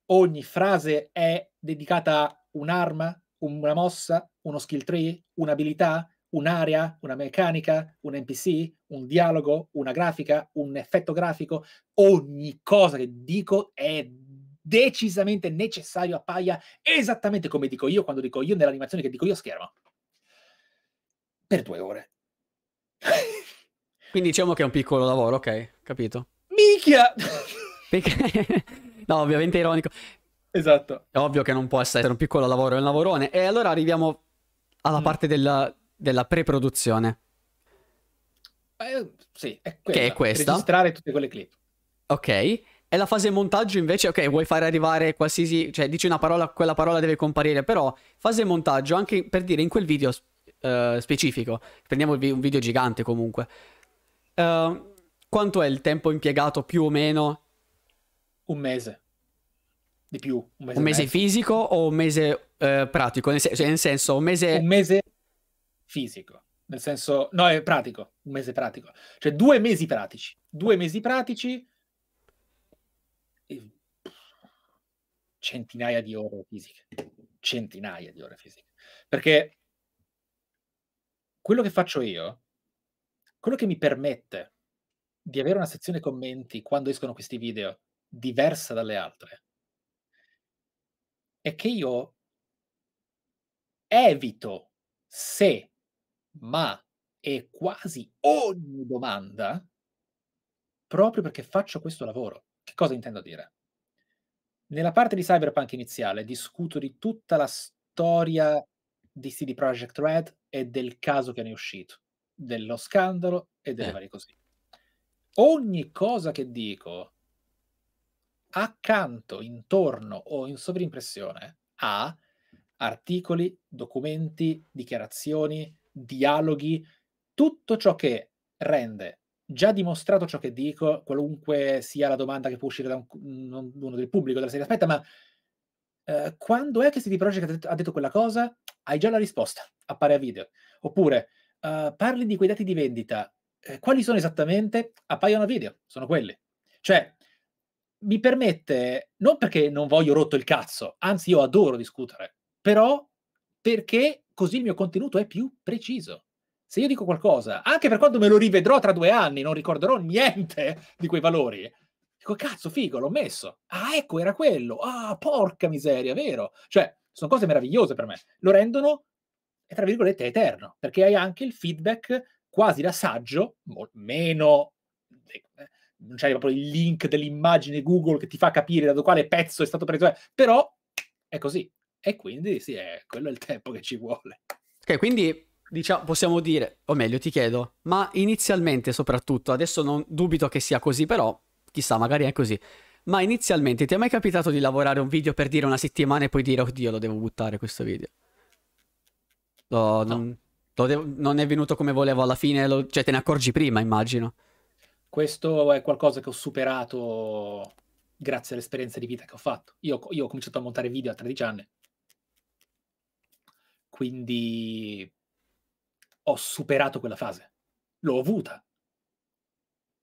ogni frase è dedicata a un'arma, una mossa, uno skill tree, un'abilità, un'area, una meccanica, un NPC, un dialogo, una grafica, un effetto grafico, ogni cosa che dico è decisamente necessario appaia esattamente come dico io quando dico io nell'animazione che dico io schermo. Per due ore. Quindi diciamo che è un piccolo lavoro, ok, capito. Minchia! no, ovviamente ironico. Esatto. È ovvio che non può essere un piccolo lavoro, è un lavorone. E allora arriviamo alla mm. parte della, della pre-produzione. Eh, sì, è quella. Che è questa. Registrare tutte quelle clip. Ok. E la fase montaggio invece, ok, vuoi fare arrivare qualsiasi, cioè dici una parola, quella parola deve comparire, però fase montaggio, anche per dire in quel video uh, specifico, prendiamo vi- un video gigante comunque, uh, quanto è il tempo impiegato più o meno? Un mese. Di più. Un mese, un mese fisico o un mese uh, pratico? Nel, se- cioè, nel senso, un mese... Un mese fisico, nel senso, no, è pratico, un mese pratico, cioè due mesi pratici, due mesi pratici, e... centinaia di ore fisiche, centinaia di ore fisiche, perché quello che faccio io, quello che mi permette di avere una sezione commenti quando escono questi video diversa dalle altre, è che io evito se ma è quasi ogni domanda proprio perché faccio questo lavoro. Che cosa intendo dire? Nella parte di Cyberpunk iniziale discuto di tutta la storia di CD Projekt Red e del caso che ne è uscito, dello scandalo e delle eh. varie cose. Ogni cosa che dico accanto, intorno o in sovrimpressione a articoli, documenti, dichiarazioni, dialoghi, tutto ciò che rende già dimostrato ciò che dico, qualunque sia la domanda che può uscire da un, uno del pubblico della serie, aspetta, ma eh, quando è che CD Projekt ha detto quella cosa? Hai già la risposta, appare a video. Oppure eh, parli di quei dati di vendita, eh, quali sono esattamente? Appaiono a video, sono quelli. Cioè, mi permette, non perché non voglio rotto il cazzo, anzi io adoro discutere, però perché così il mio contenuto è più preciso. Se io dico qualcosa, anche per quando me lo rivedrò tra due anni, non ricorderò niente di quei valori. Dico, cazzo, figo, l'ho messo. Ah, ecco, era quello. Ah, porca miseria, vero? Cioè, sono cose meravigliose per me. Lo rendono, tra virgolette, eterno, perché hai anche il feedback quasi da saggio, meno eh, non c'è proprio il link dell'immagine Google che ti fa capire da quale pezzo è stato preso, eh, però è così. E quindi sì, è, quello è il tempo che ci vuole. Ok, quindi diciamo, possiamo dire, o meglio ti chiedo, ma inizialmente soprattutto, adesso non dubito che sia così, però chissà, magari è così. Ma inizialmente ti è mai capitato di lavorare un video per dire una settimana e poi dire oddio lo devo buttare questo video? Lo, no. non, lo devo, non, è venuto come volevo alla fine, lo, cioè te ne accorgi prima immagino. Questo è qualcosa che ho superato grazie all'esperienza di vita che ho fatto. Io, io ho cominciato a montare video a 13 anni quindi ho superato quella fase. L'ho avuta,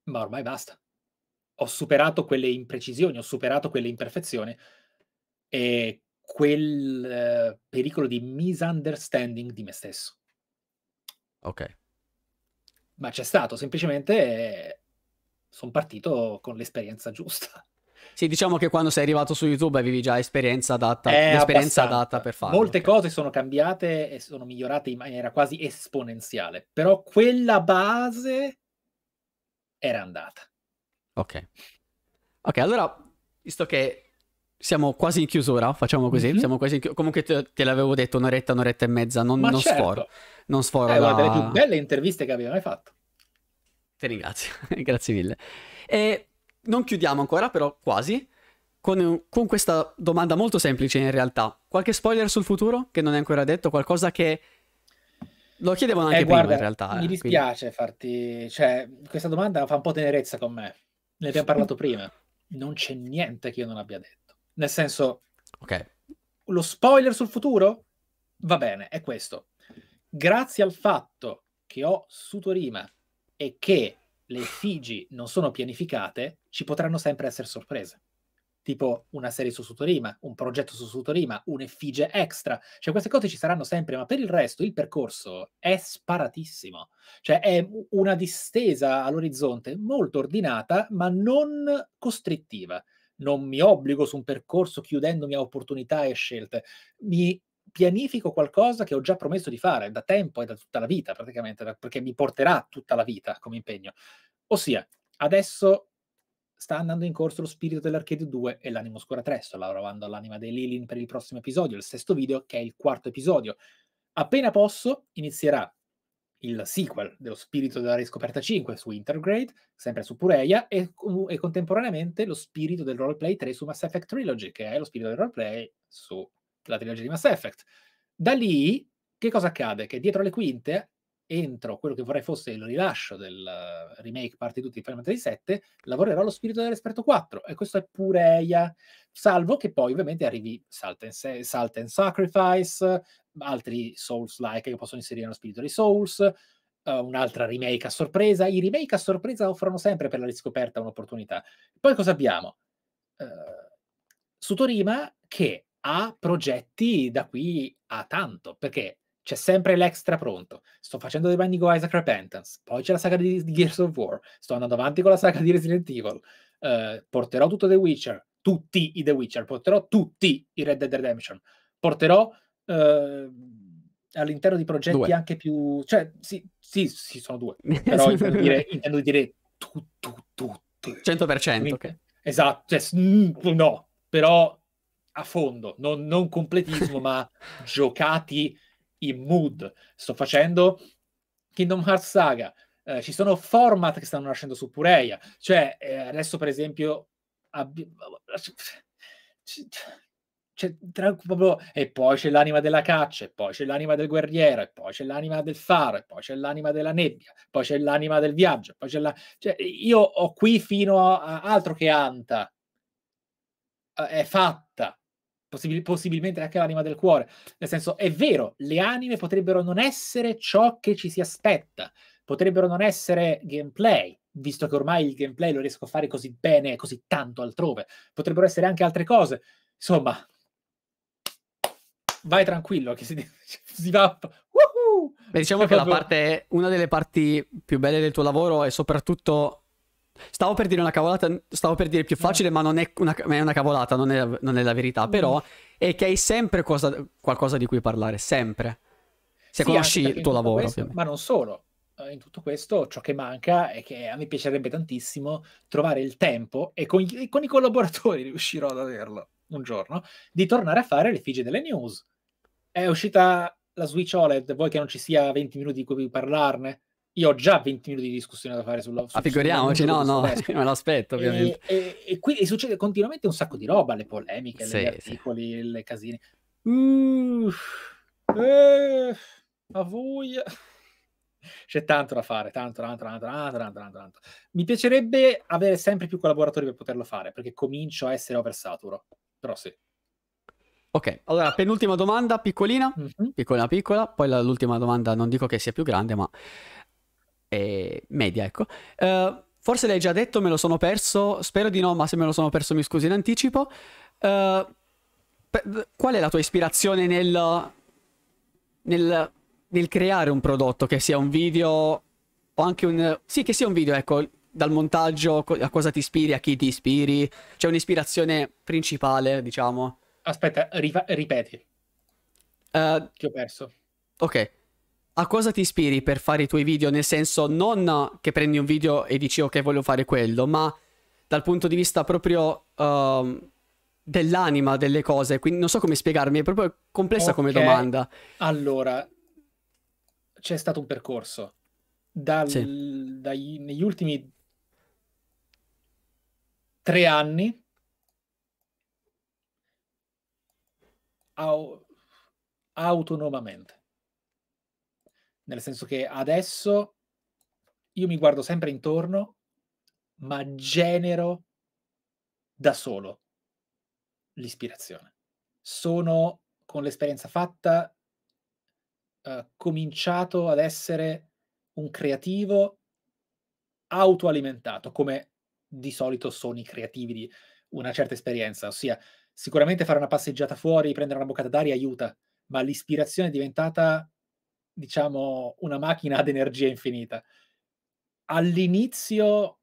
ma ormai basta. Ho superato quelle imprecisioni, ho superato quelle imperfezioni e quel eh, pericolo di misunderstanding di me stesso. Ok. Ma c'è stato, semplicemente eh, sono partito con l'esperienza giusta. Sì, diciamo che quando sei arrivato su YouTube avevi già esperienza adatta, l'esperienza adatta per farlo. Molte cose sono cambiate e sono migliorate in maniera quasi esponenziale, però quella base era andata. Ok. Ok, allora, visto che siamo quasi in chiusura, facciamo così. Mm-hmm. Siamo quasi in chiusura. Comunque te, te, l'avevo detto un'oretta, un'oretta e mezza, non, Ma non certo. sforo. Non sforo. È eh, una da... delle più belle interviste che abbia mai fatto. Ti ringrazio, grazie mille. E non chiudiamo ancora, però quasi, con, con, questa domanda molto semplice in realtà. Qualche spoiler sul futuro che non è ancora detto? Qualcosa che... Lo chiedevano anche eh, guarda, prima in realtà. Eh, mi dispiace quindi. farti... Cioè, questa domanda fa un po' tenerezza con me. Ne abbiamo parlato prima. Non c'è niente che io non abbia detto. Nel senso... Ok. Lo spoiler sul futuro? Va bene, è questo. Grazie al fatto che ho Sutorima e che le Figi non sono pianificate, ci potranno sempre essere sorprese tipo una serie su Sutorima, un progetto su Sutorima, un'effigie extra. Cioè queste cose ci saranno sempre, ma per il resto il percorso è sparatissimo. Cioè è una distesa all'orizzonte molto ordinata, ma non costrittiva. Non mi obbligo su un percorso chiudendomi a opportunità e scelte. Mi pianifico qualcosa che ho già promesso di fare da tempo e da tutta la vita, praticamente, perché mi porterà tutta la vita come impegno. Ossia, adesso sta andando in corso lo spirito dell'Arcade 2 e l'anima oscura 3. Sto lavorando all'anima dei Lilin per il prossimo episodio, il sesto video, che è il quarto episodio. Appena posso, inizierà il sequel dello spirito della riscoperta 5 su Intergrade, sempre su Pureia, e, e contemporaneamente lo spirito del roleplay 3 su Mass Effect Trilogy, che è lo spirito del roleplay sulla trilogia di Mass Effect. Da lì, che cosa accade? Che dietro le quinte entro quello che vorrei fosse il rilascio del uh, remake parte tutti di Final Fantasy VII, lavorerò allo spirito dell'esperto 4 e questo è pure pureia, salvo che poi ovviamente arrivi Salt and, Salt and Sacrifice, altri Souls-like che possono inserire nello spirito dei Souls, uh, un'altra remake a sorpresa, i remake a sorpresa offrono sempre per la riscoperta un'opportunità. Poi cosa abbiamo? Uh, eh, Sutorima che ha progetti da qui a tanto, perché c'è sempre l'extra pronto. Sto facendo The Binding of Isaac Repentance. Poi c'è la saga di, di Gears of War. Sto andando avanti con la saga di Resident Evil. Uh, porterò tutto The Witcher. Tutti i The Witcher. Porterò tutti i Red Dead Redemption. Porterò. Uh, all'interno di progetti due. anche più... Cioè, sì, sì, sì sono due, però intendo dire, intendo dire tu, tu, tutti. 100%. Quindi, okay. Esatto, cioè, no, però a fondo, non, non completismo, ma giocati in mood. Sto facendo Kingdom Hearts Saga. Eh, ci sono format che stanno nascendo su Pureia. Cioè, eh, adesso, per esempio, abbi- c'è tra, proprio, e poi c'è l'anima della caccia, e poi c'è l'anima del guerriero, e poi c'è l'anima del faro, e poi c'è l'anima della nebbia, poi c'è l'anima del viaggio, poi c'è la... Cioè, io ho qui fino a, altro che Anta, eh, è fatto possibil- possibilmente anche l'anima del cuore. Nel senso, è vero, le anime potrebbero non essere ciò che ci si aspetta, potrebbero non essere gameplay, visto che ormai il gameplay lo riesco a fare così bene, così tanto altrove, potrebbero essere anche altre cose. Insomma, vai tranquillo che si, si va. Beh, diciamo che la parte, una delle parti più belle del tuo lavoro è soprattutto Stavo per dire una cavolata, stavo per dire più facile, no. ma non è una, è una cavolata, non è, non è, la verità. Mm. Però è che hai sempre cosa, qualcosa di cui parlare, sempre. Se sì, conosci il tuo lavoro. Questo, ma non solo. Eh, in tutto questo, ciò che manca è che a me piacerebbe tantissimo trovare il tempo e con, e con i collaboratori riuscirò ad averlo un giorno, di tornare a fare le figi delle news. È uscita la Switch OLED, vuoi che non ci sia 20 minuti di cui parlarne? io ho già 20 minuti di discussione da fare sulla... Ah, su, ah, figuriamoci, no, no, me lo aspetto ovviamente. E, e, e quindi succede continuamente un sacco di roba, le polemiche, sì, gli articoli, sì. le casine. Uh, eh, a voi... C'è tanto da fare, tanto, tanto, tanto, tanto, tanto, tanto, tanto. Mi piacerebbe avere sempre più collaboratori per poterlo fare, perché comincio a essere oversaturo, però sì. Ok, allora penultima domanda, piccolina, mm-hmm. piccola piccola, poi l'ultima domanda non dico che sia più grande, ma e media, ecco. Uh, forse l'hai già detto, me lo sono perso, spero di no, ma se me lo sono perso mi scusi in anticipo. Uh, qual è la tua ispirazione nel, nel, nel, creare un prodotto, che sia un video o anche un... Sì, che sia un video, ecco, dal montaggio, a cosa ti ispiri, a chi ti ispiri, c'è un'ispirazione principale, diciamo. Aspetta, ripeti. Uh, eh, che ho perso. Ok, a cosa ti ispiri per fare i tuoi video? Nel senso, non che prendi un video e dici ok, voglio fare quello, ma dal punto di vista proprio uh, dell'anima delle cose. Quindi non so come spiegarmi, è proprio complessa okay. come domanda. Allora, c'è stato un percorso. Dal, sì. dai, negli ultimi tre anni au, autonomamente nel senso che adesso io mi guardo sempre intorno, ma genero da solo l'ispirazione. Sono con l'esperienza fatta eh, cominciato ad essere un creativo autoalimentato, come di solito sono i creativi di una certa esperienza, ossia sicuramente fare una passeggiata fuori, prendere una boccata d'aria aiuta, ma l'ispirazione è diventata diciamo, una macchina ad energia infinita. All'inizio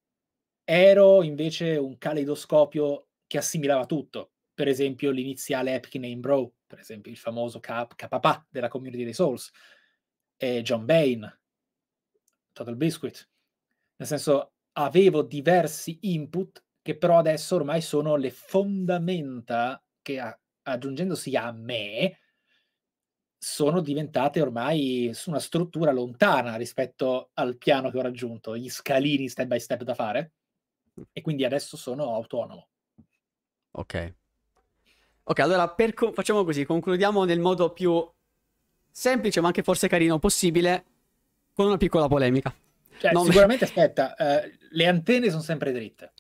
ero invece un caleidoscopio che assimilava tutto, per esempio l'iniziale epic name bro, per esempio il famoso cap- capapà della community dei Souls, e John Bain, Total Biscuit. Nel senso, avevo diversi input che però adesso ormai sono le fondamenta che aggiungendosi a me sono diventate ormai su una struttura lontana rispetto al piano che ho raggiunto, gli scalini step by step da fare, mm. e quindi adesso sono autonomo. Ok. Ok, allora per, facciamo così, concludiamo nel modo più semplice ma anche forse carino possibile con una piccola polemica. Cioè, non sicuramente, aspetta, eh, le antenne sono sempre dritte.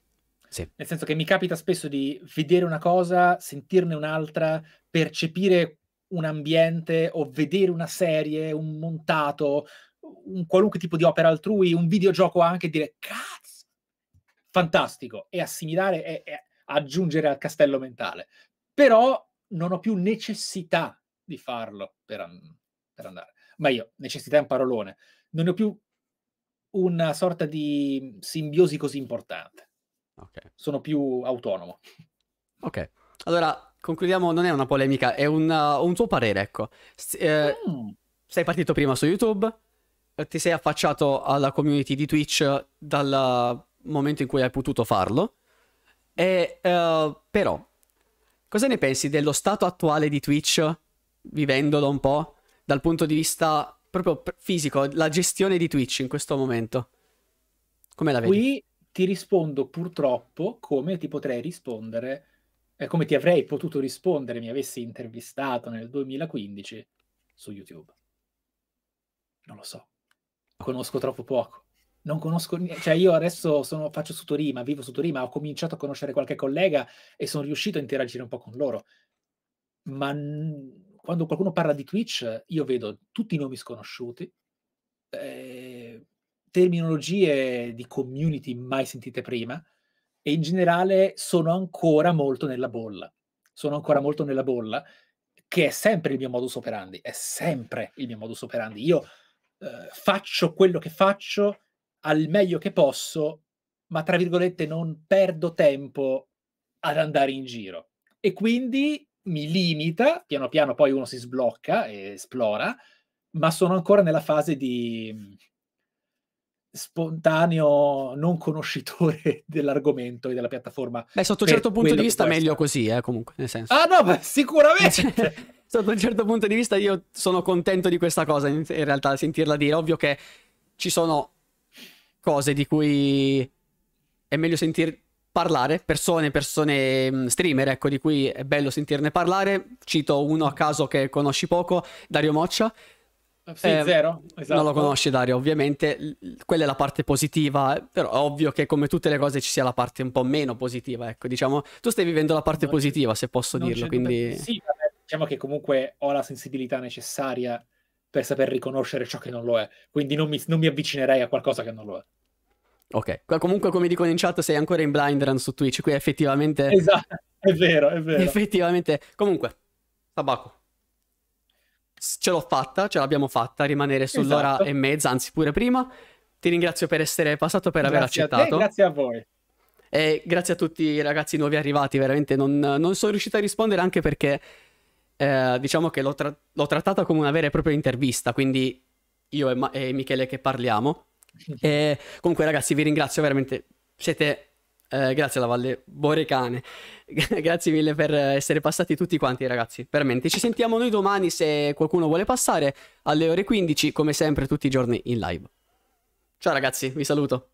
Sì. Nel senso che mi capita spesso di vedere una cosa, sentirne un'altra, percepire un ambiente o vedere una serie, un montato, un qualunque tipo di opera altrui, un videogioco anche e dire cazzo, fantastico, e assimilare e, aggiungere al castello mentale. Però non ho più necessità di farlo per, per andare. Ma io, necessità è un parolone, non ho più una sorta di simbiosi così importante. Okay. Sono più autonomo. Ok, allora concludiamo, non è una polemica, è una, uh, un, tuo parere, ecco. S- eh, mm. Sei partito prima su YouTube, ti sei affacciato alla community di Twitch dal momento in cui hai potuto farlo, e, eh, però, cosa ne pensi dello stato attuale di Twitch, vivendolo un po', dal punto di vista proprio fisico, la gestione di Twitch in questo momento? Come la vedi? Qui ti rispondo purtroppo come ti potrei rispondere è come ti avrei potuto rispondere mi avessi intervistato nel 2015 su YouTube? Non lo so, conosco troppo poco. Non conosco niente, cioè io adesso sono, faccio su Torima, vivo su Torima, ho cominciato a conoscere qualche collega e sono riuscito a interagire un po' con loro. Ma n- quando qualcuno parla di Twitch, io vedo tutti i nomi sconosciuti, eh, terminologie di community mai sentite prima, e in generale sono ancora molto nella bolla. Sono ancora molto nella bolla, che è sempre il mio modus operandi, è sempre il mio modus operandi. Io eh, faccio quello che faccio al meglio che posso, ma tra virgolette non perdo tempo ad andare in giro. E quindi mi limita, piano piano poi uno si sblocca e esplora, ma sono ancora nella fase di spontaneo non conoscitore dell'argomento e della piattaforma. Beh, sotto un certo punto di vista meglio così, eh, comunque, nel senso. Ah no, beh, sicuramente! sotto un certo punto di vista io sono contento di questa cosa, in, in realtà, sentirla dire. Ovvio che ci sono cose di cui è meglio sentir parlare, persone, persone, mm, streamer, ecco, di cui è bello sentirne parlare. Cito uno a caso che conosci poco, Dario Moccia, sì, eh, zero, esatto. Non lo esatto. conosci Dario, ovviamente quella è la parte positiva, però è ovvio che come tutte le cose ci sia la parte un po' meno positiva, ecco, diciamo, tu stai vivendo la parte non positiva se posso dirlo, quindi... Sì, vabbè, diciamo che comunque ho la sensibilità necessaria per saper riconoscere ciò che non lo è, quindi non mi, non mi avvicinerei a qualcosa che non lo è. Ok, comunque come dicono in chat sei ancora in blind run su Twitch, qui effettivamente... Esatto, è vero, è vero. Effettivamente, comunque, tabacco ce l'ho fatta, ce l'abbiamo fatta, rimanere sull'ora esatto. e mezza, anzi pure prima. Ti ringrazio per essere passato, per grazie aver accettato. A te, grazie a voi. E grazie a tutti i ragazzi nuovi arrivati, veramente non, non sono riuscito a rispondere anche perché eh, diciamo che l'ho, tra- l'ho, trattata come una vera e propria intervista, quindi io e, Ma- e Michele che parliamo. e comunque ragazzi vi ringrazio veramente, siete eh, grazie alla Valle Borecane. grazie mille per essere passati tutti quanti, ragazzi. Veramente. Ci sentiamo noi domani se qualcuno vuole passare alle ore 15, come sempre, tutti i giorni in live. Ciao ragazzi, vi saluto.